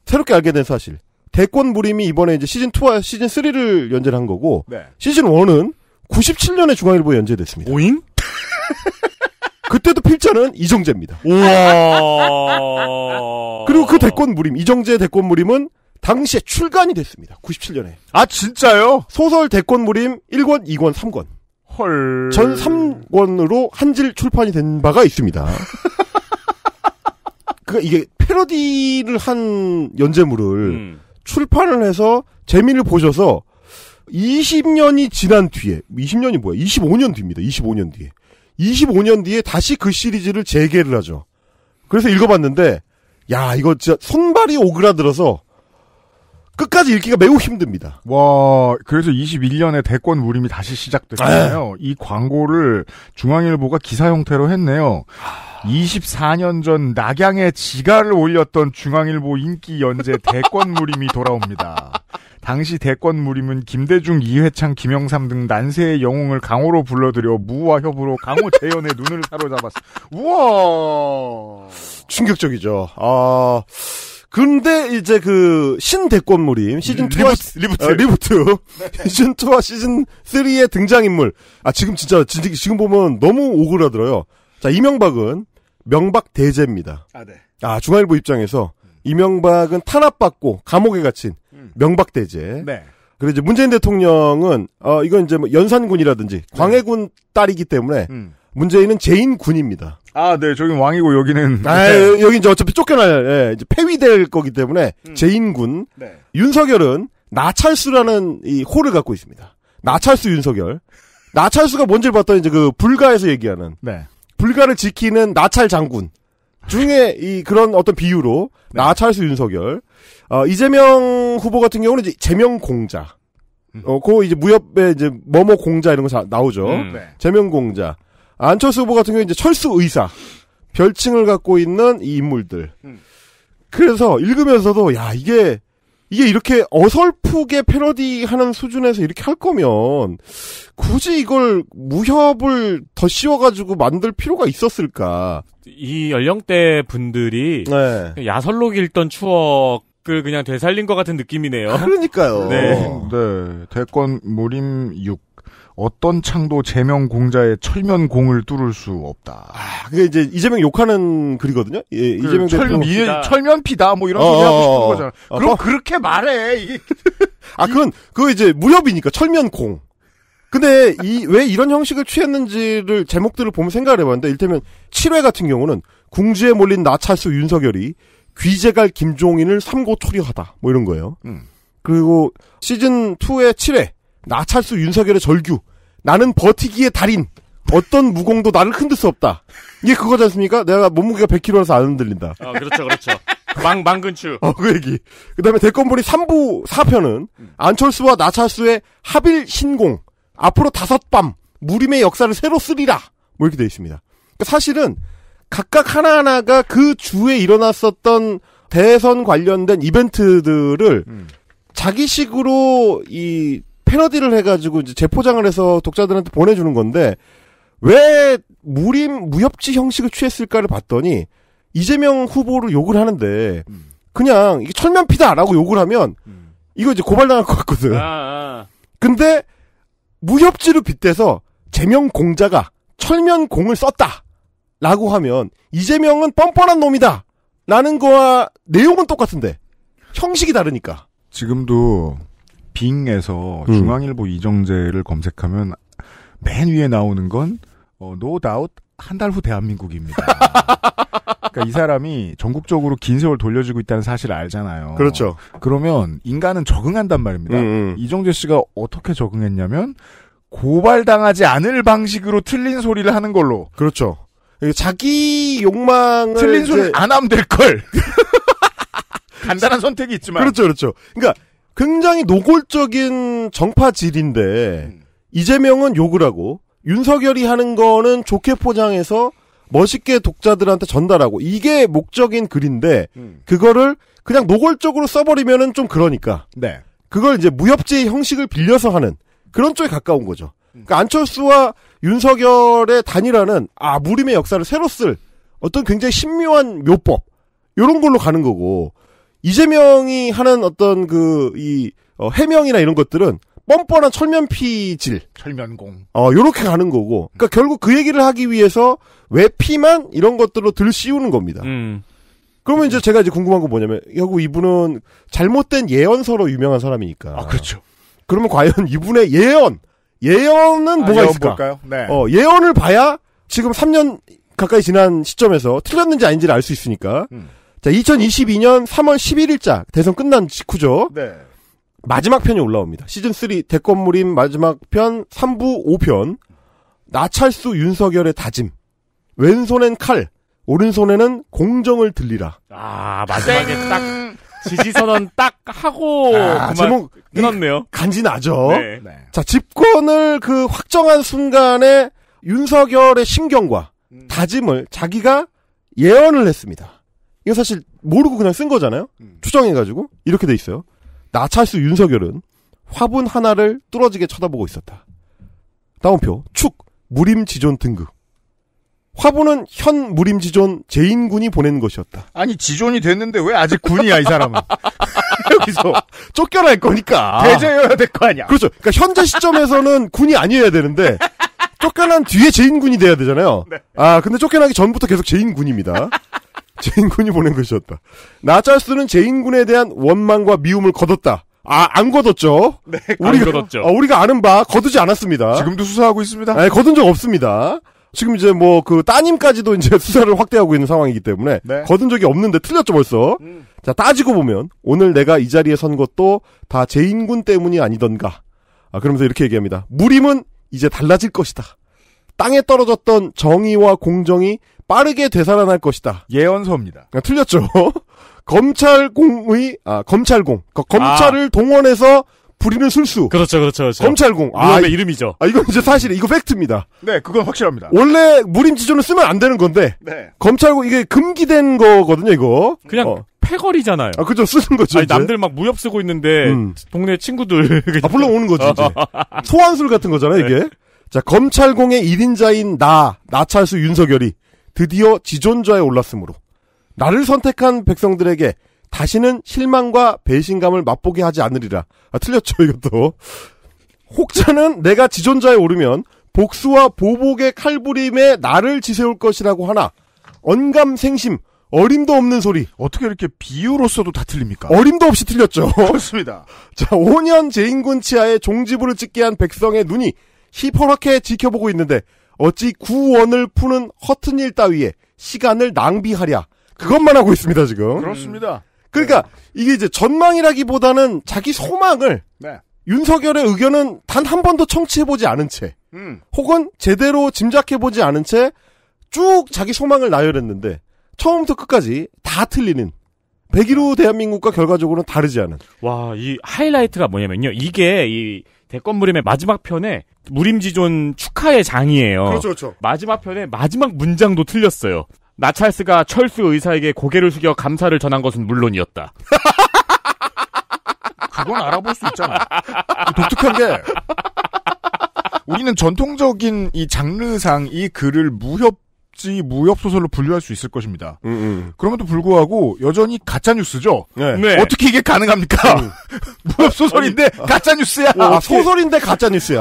새롭게 알게 된 사실. 대권 무림이 이번에 이제 시즌 2와 시즌 3를 연재를 한 거고 네. 시즌 1은 97년에 중앙일보에 연재됐습니다. 오잉? (laughs) 그때도 필자는 이정재입니다. 우와. 그리고 그 대권 무림 이정재 대권 무림은 당시에 출간이 됐습니다. 97년에. 아 진짜요? 소설 대권 무림 1권, 2권, 3권. 헐. 전 3권으로 한질 출판이 된 바가 있습니다. (laughs) 그 이게 패러디를 한 연재물을 음. 출판을 해서 재미를 보셔서 20년이 지난 뒤에 20년이 뭐야? 25년 뒤입니다. 25년 뒤에 25년 뒤에 다시 그 시리즈를 재개를 하죠. 그래서 읽어봤는데 야 이거 진짜 손발이 오그라들어서 끝까지 읽기가 매우 힘듭니다.
와, 그래서 21년에 대권 무림이 다시 시작됐잖아요. 에이. 아. 이 광고를 중앙일보가 기사 형태로 했네요. 하... 아. 24년 전 낙양에 지가를 올렸던 중앙일보 인기 연재 대권 무림이 돌아옵니다. 당시 대권 무림은 김대중, 이회창, 김영삼 등 난세의 영웅을 강호로 불러들여 무와 협으로 강호 재연의 눈을 사로잡았어.
우와! 충격적이죠. 아, 근데 이제 그 신대권 무림 시즌 2와 리부트, 어, 리부트. (laughs) 시즌 2와 시즌 3의 등장인물. 아 지금 진짜 지금 보면 너무 오그라들어요. 자 이명박은 명박 대제입니다. 아, 네. 아, 중앙일보 입장에서 음. 이명박은 탄압받고 감옥에 갇힌 음. 명박 대제. 네. 그리고 이제 문재인 대통령은 어 이건 이제 뭐 연산군이라든지 광해군 딸이기 때문에 음. 문재인은 재인군입니다 아, 네. 저긴 왕이고 여기는 아, 네. 여기 이제 어차피 쫓겨날 예, 이제 폐위될 거기 때문에 음. 제인군. 네. 윤석열은 나찰수라는 이 호를 갖고 있습니다. 나찰수 윤석열. 나찰수가 뭔지를 봤더니 이제 그 불가에서 얘기하는 네. 불가를 지키는 나찰 장군 중에 이 그런 어떤 비유로 네. 나찰수 윤석열, 어, 이재명 후보 같은 경우는 이제 재명 공자, 음. 어, 그 이제 무협에 이제 뭐뭐 공자 이런 거 나오죠. 음, 네. 재명 공자, 안철수 후보 같은 경우 는 이제 철수 의사, 별칭을 갖고 있는 이 인물들. 음. 그래서 읽으면서도 야 이게 이게 이렇게 어설프게 패러디하는 수준에서 이렇게 할 거면 굳이 이걸 무협을 더 씌워가지고 만들 필요가 있었을까?
이 연령대 분들이 네. 야설로 길던 추억 을 그냥 되살린 것 같은 느낌이네요. 아,
그러니까요. (laughs) 네. 네. 대권 무림 6 어떤 창도 제명 공자의 철면 공을 뚫을 수 없다. 아, 그게 이제 이재명 욕하는 글이거든요. 예, 그 이재명 철, 철면 그 피다 뭐 이런 소리 어, 하고 어, 싶은 거잖아. 어, 어. 그럼 어.
그렇게 말해. 이게 (laughs) 아 그건 그거 이제 무협이니까 철면 공. 근데 이 왜 이런 형식을 취했는지를 제목들을 보면 생각을 해봤는데 일테면 7회 같은 경우는 궁지에 몰린 나찰수 윤석열이 귀재갈 김종인을 삼고 초려하다뭐 이런 거예요. 음. 그리고 시즌 2의 7회 나찰수 윤석열의 절규 나는 버티기의 달인. 어떤 무공도 나를 흔들 수 없다. 이게 그거지 않습니까? 내가 몸무게가 100kg라서 안 흔들린다.
어, 그렇죠, 그렇죠. 망, 망근추. 어,
그 얘기. 그 다음에 대권보리 3부 4편은 안철수와 나차수의 합일 신공. 앞으로 다섯 밤. 무림의 역사를 새로 쓰리라. 뭐 이렇게 되어 있습니다. 그러니까 사실은 각각 하나하나가 그 주에 일어났었던 대선 관련된 이벤트들을 음. 자기식으로 이 패러디를 해가지고 이제 재포장을 해서 독자들한테 보내주는 건데 왜 무림 무협지 형식을 취했을까를 봤더니 이재명 후보를 욕을 하는데 음. 그냥 이게 철면피다라고 욕을 하면 음. 이거 이제 고발당할 것 같거든. 아, 아. 근데 무협지로 빗대서 재명 공자가 철면 공을 썼다라고 하면 이재명은 뻔뻔한 놈이다. 라는 거와 내용은 똑같은데 형식이 다르니까. 지금도
빙에서 음. 중앙일보 이정재를 검색하면 맨 위에 나오는 건 어, 노 다웃 한 달 후 대한민국입니다. (laughs) 그니까이 사람이 전국적으로 긴 세월 돌려지고 있다는 사실을 알잖아요. 그렇죠. 그러면 인간은 적응한단 말입니다. 음음. 음. 이정재 씨가 어떻게 적응했냐면 고발당하지 않을 방식으로
틀린 소리를 하는 걸로. 그렇죠. 자기 욕망을 틀린 소리 안 하면 될 걸.
(laughs) 간단한 선택이 있지만. 그렇죠, 그렇죠.
그러니까 굉장히 노골적인 정파질인데 음. 이재명은 욕을 하고 윤석열이 하는 거는 좋게 포장해서 멋있게 독자들한테 전달하고 이게 목적인 글인데 음. 그거를 그냥 노골적으로 써버리면은 좀 그러니까 네. 그걸 이제 무협지 의 형식을 빌려서 하는 그런 쪽에 가까운 거죠. 음. 그러니까 안철수와 윤석열의 단일화는 아 무림의 역사를 새로 쓸 어떤 굉장히 신묘한 묘법 요런 걸로 가는 거고 이재명이 하는 어떤 그, 이, 어, 해명이나 이런 것들은 뻔뻔한 철면피질.
철면공.
어, 요렇게 가는 거고. 그니까 결국 그 얘기를 하기 위해서 외피만 이런 것들로 들 씌우는 겁니다. 음. 그러면 이제 제가 이제 궁금한 건 뭐냐면, 결국 이분은 잘못된 예언서로 유명한 사람이니까. 아, 그렇죠. 그러면 과연 (laughs) 이분의 예언, 예언은 아, 뭐가 예언 있을까? 네. 어, 예언을 봐야 지금 3년 가까이 지난 시점에서 틀렸는지 아닌지를 알 수 있으니까. 음. 자, 2022년 3월 11일자 대선 끝난 직후죠. 네. 마지막 편이 올라옵니다. 시즌 3 대권물인 마지막 편 3부 5편 나찰수 윤석열의 다짐. 왼손엔 칼, 오른손에는 공정을 들리라. 아
마지막에 딱 지지선언 딱
하고 아, 그 제목 끊었네요. 간지 나죠. 네. 네. 자 집권을 그 확정한 순간에 윤석열의 신경과 음. 다짐을 자기가 예언을 했습니다. 이거 사실 모르고 그냥 쓴 거잖아요. 음. 추정해가지고 이렇게 돼 있어요. 나찰수 윤석열은 화분 하나를 뚫어지게 쳐다보고 있었다. 다운표 축 무림지존 등극. 화분은 현 무림지존 제인군이 보낸 것이었다. 아니 지존이 됐는데 왜 아직 군이야 이 사람은? (laughs) 여기서 쫓겨날 거니까 대제여야 될 거 아니야. 그렇죠. 그러니까 현재 시점에서는 군이 아니어야 되는데 쫓겨난 뒤에 제인군이 돼야 되잖아요. 네. 아 근데 쫓겨나기 전부터 계속 제인군입니다. 제인군이 보낸 것이었다. 나찰스는 제인군에 대한 원망과 미움을 거뒀다. 아, 안 거뒀죠? 네, 우리가, 안 거뒀죠. 어, 우리가 아는 바, 거두지 않았습니다. 지금도 수사하고
있습니다? 네, 거둔
적 없습니다. 지금 이제 뭐 그 따님까지도 이제 (laughs) 수사를 확대하고 있는 상황이기 때문에 네. 거둔 적이 없는데 틀렸죠 벌써. 음. 자 따지고 보면 오늘 내가 이 자리에 선 것도 다 제인군 때문이 아니던가. 아 그러면서 이렇게 얘기합니다. 무림은 이제 달라질 것이다. 땅에 떨어졌던 정의와 공정이 빠르게 되살아날 것이다. 예언서입니다. 아, 틀렸죠. (laughs) 검찰공의 아 검찰공 거, 검찰을 아. 동원해서 부리는 술수. 그렇죠, 그렇죠, 그렇죠. 검찰공. 아, 이, 이름이죠. 아, 이건 이제 사실, 이거 팩트입니다. 네, 그건 확실합니다. 원래 무림지조는 쓰면 안 되는 건데. 네. 검찰공, 이게 금기된 거거든요, 이거. 그냥 어. 패거리잖아요. 아, 그죠. 쓰는 거죠. 아니, 남들 막 무협 쓰고 있는데, 음. 동네 친구들. 아, 불러오는 거지, 이제. (laughs) 네. 소환술 같은 거잖아요, 이게. 네. 자, 검찰공의 1인자인 나, 나찰수 윤석열이. 드디어 지존자에 올랐으므로 나를 선택한 백성들에게 다시는 실망과 배신감을 맛보게 하지 않으리라. 아, 틀렸죠, 이것도. 혹자는 내가 지존자에 오르면 복수와 보복의 칼부림에 나를 지새울 것이라고 하나 언감생심 어림도 없는 소리. 어떻게 이렇게 비유로써도 다 틀립니까? 어림도 없이 틀렸죠. 그렇습니다. (laughs) 자, 5년 제인군 치하에 종지부를 찍게 한 백성의 눈이 시퍼렇게 지켜보고 있는데 어찌 구원을 푸는 허튼 일 따위에 시간을 낭비하랴. 그것만 하고 있습니다, 지금. 그렇습니다. 음. 그러니까 이게 이제 전망이라기보다는 자기 소망을 네. 윤석열의 의견은 단 한 번도 청취해보지 않은 채 음. 혹은 제대로 짐작해보지 않은 채 쭉 자기 소망을 나열했는데 처음부터 끝까지 다 틀리는 101호 대한민국과 결과적으로는 다르지 않은. 와, 이 하이라이트가
뭐냐면요. 이게 이 대권 무림의 마지막 편에 무림지존 축하의 장이에요. 그렇죠, 그렇죠. 마지막 편에 마지막 문장도 틀렸어요. 나찰스가 철수 의사에게 고개를 숙여 감사를 전한 것은 물론이었다.
(laughs) 그건 알아볼 수 있잖아. 독특한 게 우리는 전통적인 이 장르상 이 글을 무협 무협지 무협 소설로 분류할 수 있을 것입니다. 음, 음. 그럼에도 불구하고 여전히 가짜 뉴스죠. 네. 네. 어떻게 이게 가능합니까? 음. (laughs) 무협 아. 어, 아, 소설인데 가짜 뉴스야. 어, 소설인데 가짜
뉴스야.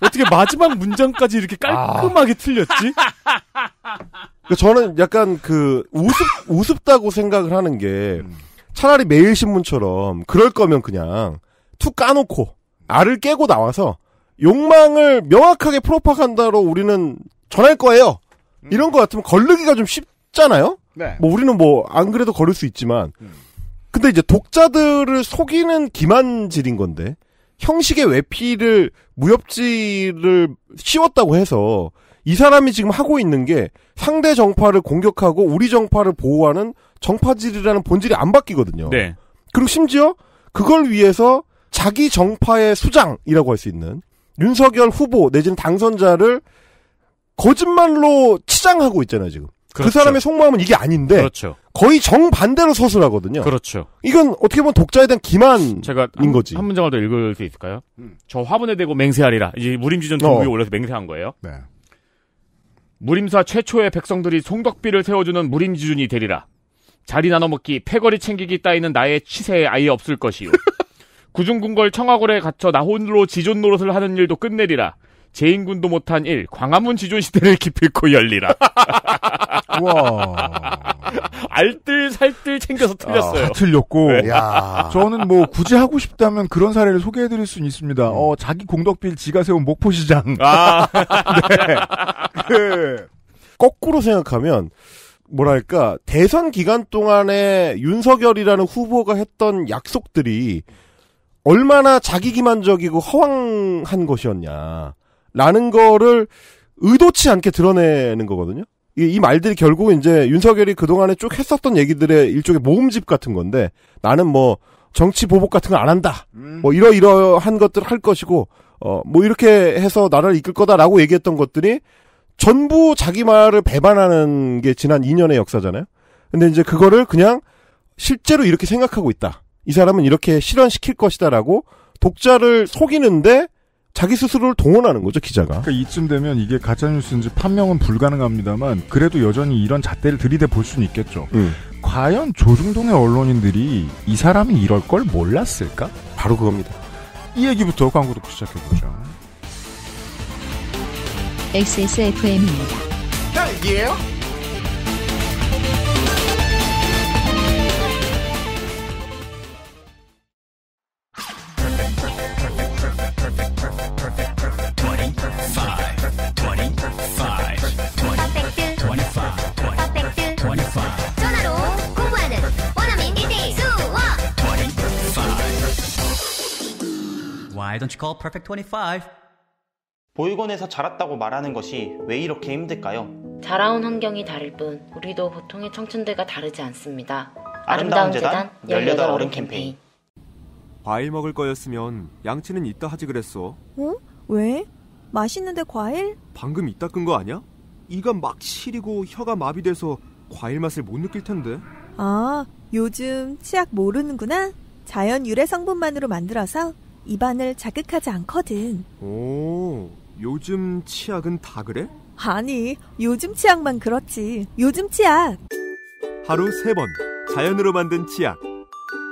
어떻게 마지막 문장까지 이렇게 아. 깔끔하게 아. 틀렸지? 그러니까 저는 약간 그 우습 우습다고 생각을 하는 게 음. 차라리 매일 신문처럼 그럴 거면 그냥 툭 까놓고 알을 깨고 나와서 욕망을 명확하게 프로파간다로 우리는 전할 거예요. 음. 이런 거 같으면 걸르기가 좀 쉽잖아요. 네. 뭐 우리는 뭐 안 그래도 걸을 수 있지만 음. 근데 이제 독자들을 속이는 기만질인 건데 형식의 외피를 무협지를 씌웠다고 해서 이 사람이 지금 하고 있는 게 상대 정파를 공격하고 우리 정파를 보호하는 정파질이라는 본질이 안 바뀌거든요. 네. 그리고 심지어 그걸 위해서 자기 정파의 수장이라고 할 수 있는 윤석열 후보 내지는 당선자를 거짓말로 치장하고 있잖아요, 지금. 그 그렇죠. 그 사람의 속마음은 이게 아닌데 그렇죠. 거의 정반대로 서술하거든요. 그렇죠. 이건 어떻게 보면 독자에 대한 기만인 제가 한, 거지.
한 문장을 더 읽을 수 있을까요? 음. 저 화분에 대고 맹세하리라. 이제 무림지전 동국에 어. 올려서 맹세한 거예요. 네. 무림사 최초의 백성들이 송덕비를 세워주는 무림지준이 되리라. 자리 나눠먹기, 패거리 챙기기 따위는 나의 치세에 아예 없을 것이요. (laughs) 구중궁궐 청하골에 갇혀 나 홀로 지존 노릇을 하는 일도 끝내리라. 제인군도 못한 일, 광화문 지존시대를 기필코 열리라. (laughs) 우와 알뜰살뜰 챙겨서 틀렸어요. 아,
틀렸고. 네. 야. 저는 뭐 굳이 하고 싶다면 그런 사례를
소개해드릴 수는 있습니다. 음. 어, 자기 공덕빌 지가 세운 목포시장. 아. (laughs) 네. 그, 거꾸로 생각하면, 뭐랄까, 대선 기간 동안에 윤석열이라는 후보가 했던 약속들이 얼마나 자기기만적이고 허황한 것이었냐. 라는 거를 의도치 않게 드러내는 거거든요. 이, 이 말들이 결국 이제 윤석열이 그동안에 쭉 했었던 얘기들의 일종의 모음집 같은 건데 나는 뭐 정치 보복 같은 거 안 한다. 음. 뭐 이러이러한 것들 할 것이고 어 뭐 이렇게 해서 나를 이끌 거다라고 얘기했던 것들이 전부 자기 말을 배반하는 게 지난 2년의 역사잖아요. 근데 이제 그거를 그냥 실제로 이렇게 생각하고 있다. 이 사람은 이렇게 실현시킬 것이다라고 독자를 속이는데 자기 스스로를 동원하는 거죠 기자가.
그러니까 이쯤 되면 이게 가짜 뉴스인지 판명은 불가능합니다만 그래도 여전히 이런 잣대를 들이대 볼 수는 있겠죠. 음. 과연 조중동의 언론인들이 이 사람이 이럴 걸 몰랐을까? 바로 그겁니다. 이 얘기부터 광고 듣고 시작해 보죠. XSFM입니다. y e
Why don't you call Perfect 25? 보육원에서 자랐다고 말하는 것이
왜 이렇게 힘들까요?
자라온 환경이 다를 뿐 우리도 보통의 청춘들과 다르지 않습니다.
아름다운, 아름다운 재단, 재단 18 어른 캠페인. 과일 먹을 거였으면 양치는 이따 하지 그랬어.
응? 어? 왜? 맛있는데 과일?
방금 이따 끈 거 아니야? 이가 막 시리고 혀가 마비돼서 과일 맛을 못 느낄 텐데.
아, 요즘 치약 모르는구나. 자연 유래 성분만으로 만들어서
입안을 자극하지 않거든. 오, 요즘 치약은 다 그래? 아니, 요즘 치약만 그렇지. 요즘 치약. 하루 세번 자연으로 만든 치약.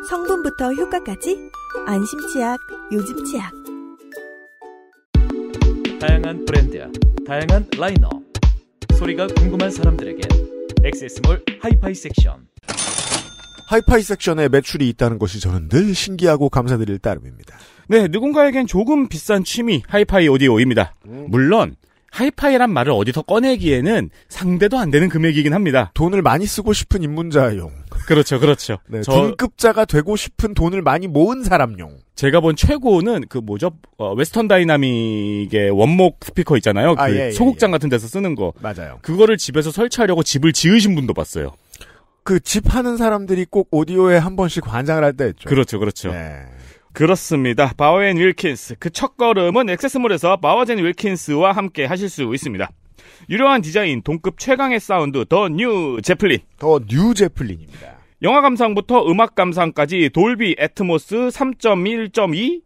성분부터 효과까지 안심 치약, 요즘 치약.
다양한 브랜드, 다양한
라인업. 소리가 궁금한 사람들에게 엑세스몰 하이파이 섹션.
하이파이 섹션에 매출이 있다는 것이 저는 늘 신기하고 감사드릴 따름입니다.
네, 누군가에겐 조금 비싼 취미 하이파이 오디오입니다. 음. 물론 하이파이란 말을 어디서 꺼내기에는 상대도 안 되는 금액이긴 합니다. 돈을 많이 쓰고 싶은 입문자용. 그렇죠, 그렇죠. 네, 저... 등급자가 되고 싶은 돈을 많이 모은 사람용. 제가 본 최고는 그 뭐죠? 어, 웨스턴 다이나믹의 원목 스피커 있잖아요. 아, 그 예, 예, 소극장 예. 같은 데서 쓰는 거. 맞아요. 그거를 집에서 설치하려고 집을 지으신 분도 봤어요. 그집 하는
사람들이 꼭 오디오에 한 번씩 관장을 할 때 했죠. 그렇죠, 그렇죠. 네. 그렇습니다.
바워앤 윌킨스. 그 첫 걸음은 액세스몰에서 바워젠 윌킨스와 함께 하실 수 있습니다. 유려한 디자인, 동급 최강의 사운드, 더 뉴 제플린. 더 뉴 제플린입니다. 영화 감상부터 음악 감상까지 돌비 애트모스 3.1.2,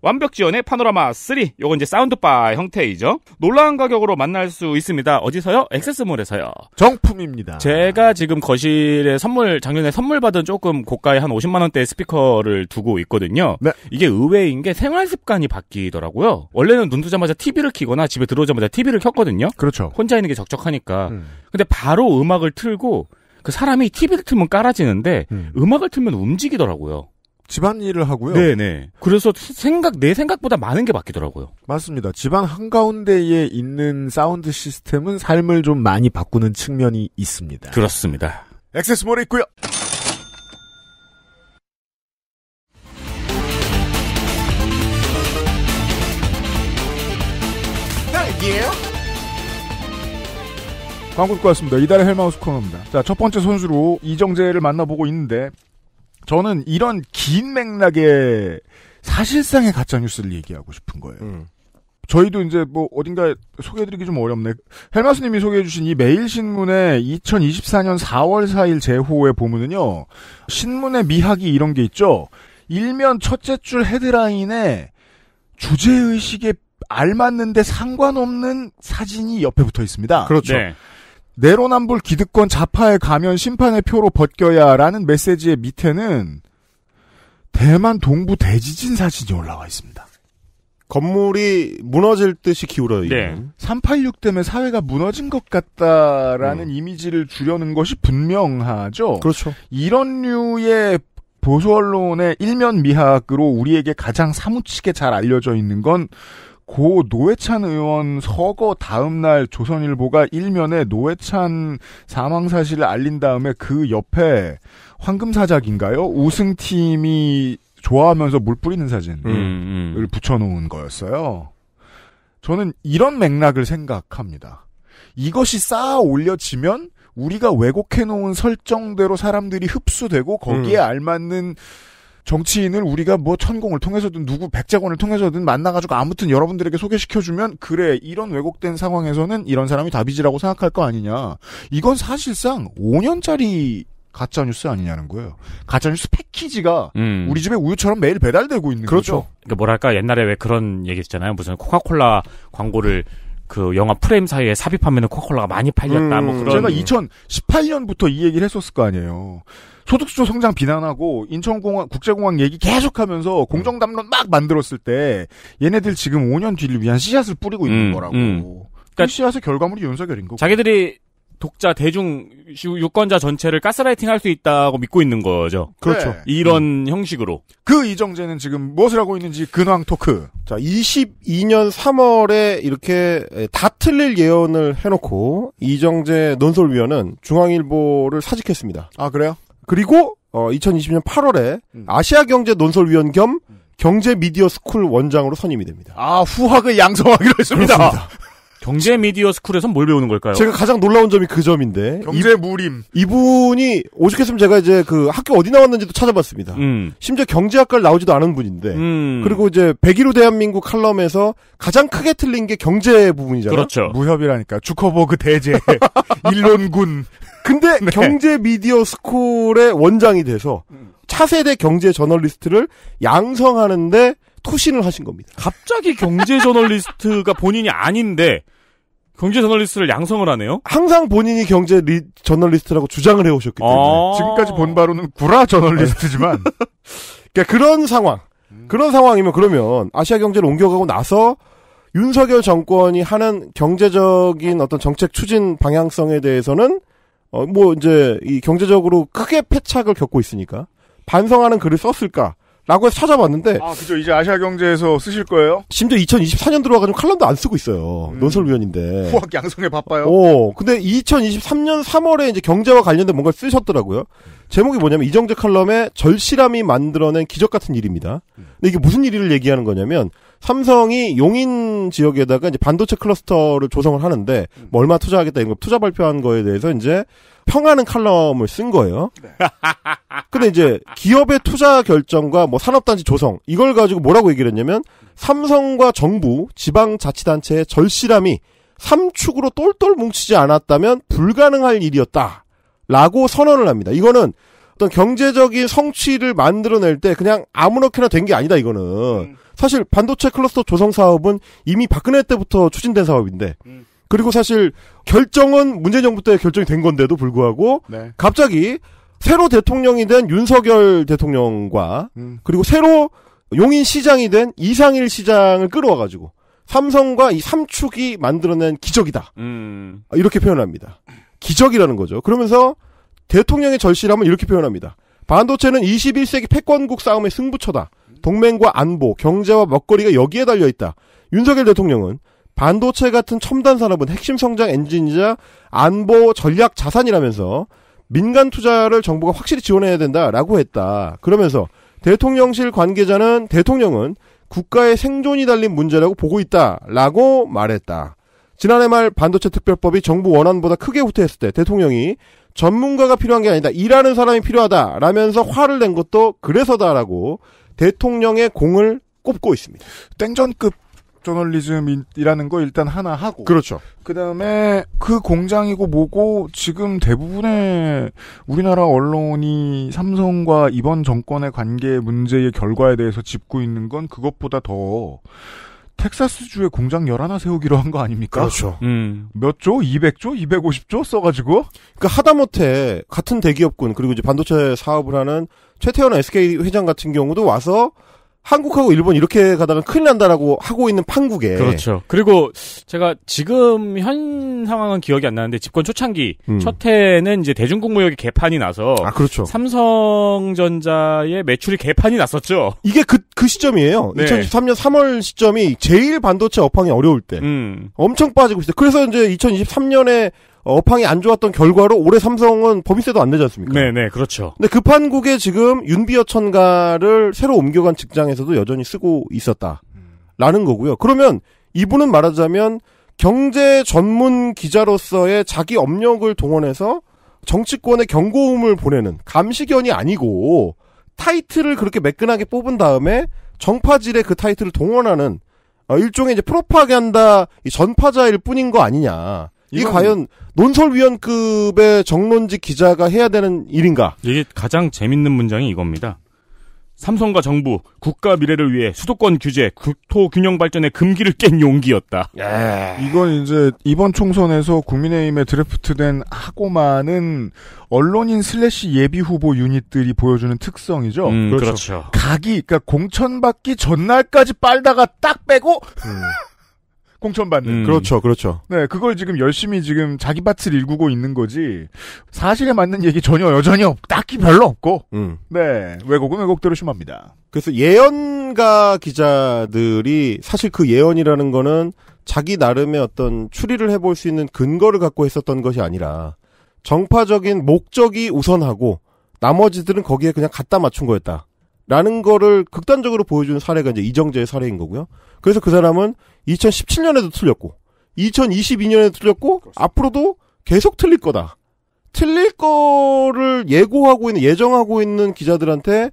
완벽 지원의 파노라마 3. 요건 이제 사운드바 형태이죠. 놀라운 가격으로 만날 수 있습니다. 어디서요? 액세스몰에서요. 정품입니다. 제가 지금 거실에 선물 작년에 선물 받은 조금 고가의 한 50만 원대 스피커를 두고 있거든요. 네. 이게 의외인 게 생활 습관이 바뀌더라고요. 원래는 눈 뜨자마자 TV를 켜거나 집에 들어오자마자 TV를 켰거든요. 그렇죠. 혼자 있는 게 적적하니까. 음. 근데 바로 음악을 틀고 그 사람이 TV를 틀면 깔아지는데 음. 악을 틀면 움직이더라고요. 집안일을 하고요. 네네. 네. 그래서
생각, 내 생각보다 많은 게 바뀌더라고요. 맞습니다. 집안 한가운데에 있는 사운드 시스템은 삶을 좀 많이 바꾸는 측면이 있습니다. 그렇습니다. 액세스몰에 있고요. 딸기예요? 광고 듣고 왔습니다. 이달의 헬마우스 코너입니다. 자, 첫 번째 선수로 이정재를 만나보고 있는데 저는 이런 긴 맥락의 사실상의 가짜 뉴스를 얘기하고 싶은 거예요. 음. 저희도 이제 뭐 어딘가 소개해드리기 좀 어렵네. 헬마스님이 소개해주신 이 매일신문의 2024년 4월 4일 제호의 보문은요, 신문의 미학이 이런 게 있죠. 일면 첫째 줄 헤드라인에 주제의식에 알맞는데 상관없는 사진이 옆에 붙어 있습니다. 그렇죠. 네. 내로남불 기득권 좌파에 가면 심판의 표로 벗겨야라는 메시지의 밑에는 대만 동부 대지진 사진이 올라와 있습니다. 건물이 무너질 듯이 기울어 있는. 네. 386 때문에 사회가 무너진 것 같다라는 음. 이미지를 주려는 것이 분명하죠. 그렇죠. 이런 류의 보수 언론의 일면 미학으로 우리에게 가장 사무치게 잘 알려져 있는 건고 노회찬 의원 서거 다음 날 조선일보가 일면에 노회찬 사망 사실을 알린 다음에 그 옆에 황금사작인가요? 우승팀이 좋아하면서 물 뿌리는 사진을 음, 음. 붙여놓은 거였어요. 저는 이런 맥락을 생각합니다. 이것이 쌓아 올려지면 우리가 왜곡해놓은 설정대로 사람들이 흡수되고 거기에 음. 알맞는 정치인을 우리가 뭐 천공을 통해서든 누구 백작원을 통해서든 만나가지고 아무튼 여러분들에게 소개시켜주면 그래 이런 왜곡된 상황에서는 이런 사람이 답이지라고 생각할 거 아니냐. 이건 사실상 5년짜리 가짜 뉴스 아니냐는 거예요. 가짜 뉴스 패키지가 음. 우리 집에 우유처럼 매일 배달되고 있는 그렇죠. 거죠.
그러니까 뭐랄까 옛날에 왜 그런 얘기 있잖아요. 무슨 코카콜라 광고를 그 영화 프레임
사이에 삽입하면 코카콜라가 많이 팔렸다. 뭐 음, 뭐 그런. 제가 2018년부터 이 얘기를 했었을 거 아니에요. 소득수 성장 비난하고 인천공항 국제공항 얘기 계속하면서 공정담론 막 만들었을 때 얘네들 지금 5년 뒤를 위한 씨앗을 뿌리고 있는 음, 거라고. 음. 그러니까 그 씨앗의 결과물이 윤석열인
거고. 자기들이 독자 대중 유권자 전체를 가스라이팅 할 수 있다고 믿고 있는 거죠. 그렇죠. 네. 이런 음. 형식으로.
그 이정재는 지금 무엇을 하고 있는지
근황 토크. 자, 22년 3월에 이렇게 다 틀릴 예언을 해놓고 이정재 논설위원은 중앙일보를 사직했습니다. 아 그래요? 그리고 어, 2020년 8월에 음. 아시아 경제 논설위원 겸 음. 경제 미디어 스쿨 원장으로 선임이 됩니다. 아 후학을 양성하기로 했습니다. 경제 미디어 스쿨에서 뭘 배우는 걸까요? 제가 가장 놀라운 점이 그 점인데. 경제 무림. 이분이 오죽했으면 제가 이제 그 학교 어디 나왔는지도 찾아봤습니다. 음. 심지어 경제학과를 나오지도 않은 분인데. 음. 그리고 이제 101호 대한민국 칼럼에서 가장 크게 틀린 게 경제 부분이잖아요. 그렇죠. 무협이라니까. 주커버그 대제. (laughs) 일론군. 근데 네. 경제 미디어 스쿨의 원장이 돼서 차세대 경제 저널리스트를 양성하는데 투신을 하신 겁니다.
갑자기 경제 저널리스트가 본인이 아닌데 경제 저널리스트를 양성을 하네요?
항상 본인이 경제 리, 저널리스트라고 주장을 해오셨기 때문에. 아~ 지금까지 본 바로는 구라 저널리스트지만. (laughs) 그러니까 그런 상황. 그런 상황이면 그러면 아시아 경제를 옮겨가고 나서 윤석열 정권이 하는 경제적인 어떤 정책 추진 방향성에 대해서는 어, 뭐 이제 이 경제적으로 크게 패착을 겪고 있으니까 반성하는 글을 썼을까? 라고 해서 찾아봤는데. 아,
그죠. 이제 아시아
경제에서 쓰실 거예요? 심지어 2024년 들어와가지고 칼럼도 안 쓰고 있어요. 음. 논설위원인데. 후학
양성에 바빠요. 어,
근데 2023년 3월에 이제 경제와 관련된 뭔가를 쓰셨더라고요. 제목이 뭐냐면 이정재 칼럼에 절실함이 만들어낸 기적 같은 일입니다. 음. 근데 이게 무슨 일을 얘기하는 거냐면 삼성이 용인 지역에다가 이제 반도체 클러스터를 조성을 하는데 뭐 얼마 투자하겠다 이런 거 투자 발표한 거에 대해서 이제 평하는 칼럼을 쓴 거예요. (laughs) 근데 이제 기업의 투자 결정과 뭐 산업단지 조성 이걸 가지고 뭐라고 얘기를 했냐면 삼성과 정부, 지방자치단체의 절실함이 삼축으로 똘똘 뭉치지 않았다면 불가능할 일이었다. 라고 선언을 합니다. 이거는 어떤 경제적인 성취를 만들어낼 때 그냥 아무렇게나 된 게 아니다, 이거는. 음. 사실 반도체 클러스터 조성 사업은 이미 박근혜 때부터 추진된 사업인데 음. 그리고 사실 결정은 문재인 정부 때 결정이 된 건데도 불구하고 네. 갑자기 새로 대통령이 된 윤석열 대통령과 음. 그리고 새로 용인 시장이 된 이상일 시장을 끌어와가지고 삼성과 이 삼축이 만들어낸 기적이다. 음. 아, 이렇게 표현합니다. 기적이라는 거죠. 그러면서 대통령의 절실함을 이렇게 표현합니다. 반도체는 21세기 패권국 싸움의 승부처다. 동맹과 안보, 경제와 먹거리가 여기에 달려 있다. 윤석열 대통령은 반도체 같은 첨단 산업은 핵심 성장 엔진이자 안보 전략 자산이라면서 민간 투자를 정부가 확실히 지원해야 된다라고 했다. 그러면서 대통령실 관계자는 대통령은 국가의 생존이 달린 문제라고 보고 있다라고 말했다. 지난해 말 반도체 특별법이 정부 원안보다 크게 후퇴했을 때 대통령이 전문가가 필요한 게 아니다. 일하는 사람이 필요하다라면서 화를 낸 것도 그래서다라고 대통령의 공을 꼽고 있습니다. 땡전급 저널리즘이라는 거 일단 하나 하고. 그렇죠.
그 다음에 그 공장이고 뭐고 지금 대부분의 우리나라 언론이 삼성과 이번 정권의 관계 문제의 결과에 대해서 짚고 있는 건 그것보다 더 텍사스주에 공장 11 세우기로 한 거 아닙니까? 그렇죠. 음.
몇 조? 200조? 250조? 써가지고? 그니까 하다못해 같은 대기업군, 그리고 이제 반도체 사업을 하는 최태원 SK 회장 같은 경우도 와서 한국하고 일본 이렇게 가다가 큰일 난다라고 하고 있는 판국에. 그렇죠.
그리고 제가 지금 현 상황은 기억이 안 나는데 집권 초창기 음. 첫 해는 이제 대중공무역이 개판이 나서 아, 그렇죠. 삼성전자의 매출이 개판이 났었죠.
이게 그, 그 시점이에요. 네. 2023년 3월 시점이 제일 반도체 업황이 어려울 때. 음. 엄청 빠지고 있어요. 그래서 이제 2023년에 어팡이 안 좋았던 결과로 올해 삼성은 법인세도 안 내지 않습니까?
네네, 네, 그렇죠.
근데 급한 국에 지금 윤비어 천가를 새로 옮겨간 직장에서도 여전히 쓰고 있었다. 라는 거고요. 그러면 이분은 말하자면 경제 전문 기자로서의 자기 업력을 동원해서 정치권에 경고음을 보내는 감시견이 아니고 타이틀을 그렇게 매끈하게 뽑은 다음에 정파질의그 타이틀을 동원하는 어, 일종의 이제 프로파간다 전파자일 뿐인 거 아니냐. 이게 과연 논설위원급의 정론직 기자가 해야 되는 일인가? 이게
가장 재밌는 문장이 이겁니다. 삼성과 정부, 국가 미래를 위해 수도권 규제, 국토 균형 발전의 금기를 깬 용기였다.
예. 이건 이제 이번 총선에서 국민의힘에 드래프트된 하고많은 언론인 슬래시 예비 후보 유닛들이 보여주는 특성이죠. 음, 그렇죠. 그렇죠. 각이 그러니까 공천받기 전날까지 빨다가 딱 빼고 음. 공천받는. 음. 그렇죠, 그렇죠. 네, 그걸 지금 열심히 지금 자기 밭을 일구고 있는 거지. 사실에 맞는 얘기 전혀 여전히 없, 딱히 별로
없고. 음.
네, 왜곡은 왜곡대로 심합니다.
그래서 예언가 기자들이 사실 그 예언이라는 거는 자기 나름의 어떤 추리를 해볼 수 있는 근거를 갖고 했었던 것이 아니라 정파적인 목적이 우선하고 나머지들은 거기에 그냥 갖다 맞춘 거였다. 라는 거를 극단적으로 보여주는 사례가 이제 이정재의 사례인 거고요. 그래서 그 사람은 2017년에도 틀렸고 2022년에도 틀렸고 그렇습니다. 앞으로도 계속 틀릴 거다. 틀릴 거를 예고하고 있는 예정하고 있는 기자들한테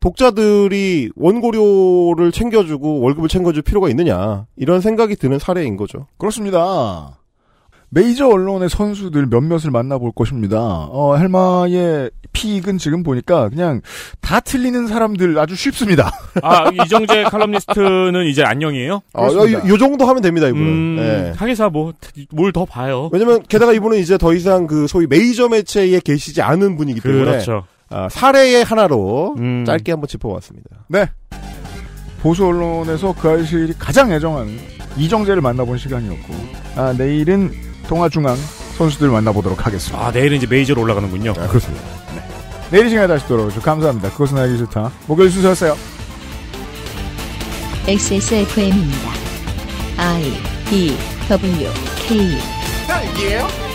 독자들이 원고료를 챙겨주고 월급을 챙겨줄 필요가 있느냐 이런 생각이 드는 사례인 거죠. 그렇습니다. 메이저 언론의 선수들 몇몇을 만나볼 것입니다. 어,
헬마의 픽은 지금 보니까 그냥 다 틀리는 사람들 아주 쉽습니다. 아,
이정재 칼럼니스트는 이제 안녕이에요? 아, 요, 요,
정도 하면 됩니다, 이분은. 음, 네. 하기사 뭐, 뭘 더 봐요. 왜냐면, 게다가 이분은 이제 더 이상 그 소위 메이저 매체에 계시지 않은 분이기 때문에. 그렇죠. 아, 사례의 하나로 음. 짧게 한번 짚어봤습니다. 네. 보수
언론에서 그 아이실이 가장 애정하는 이정재를 만나본 시간이었고, 아, 내일은 동아중앙 선수들 만나보도록 하겠습니다.
아, 내일은 이제 메이저로 올라가는군요. 아, 그렇습니다. 네.
내일 이 시간에 다시 돌아오죠. 감사합니다. 그것은 알기 싫다. 목요일 순서였어요. XSFM입니다. I D W K. 딸기예요? 아,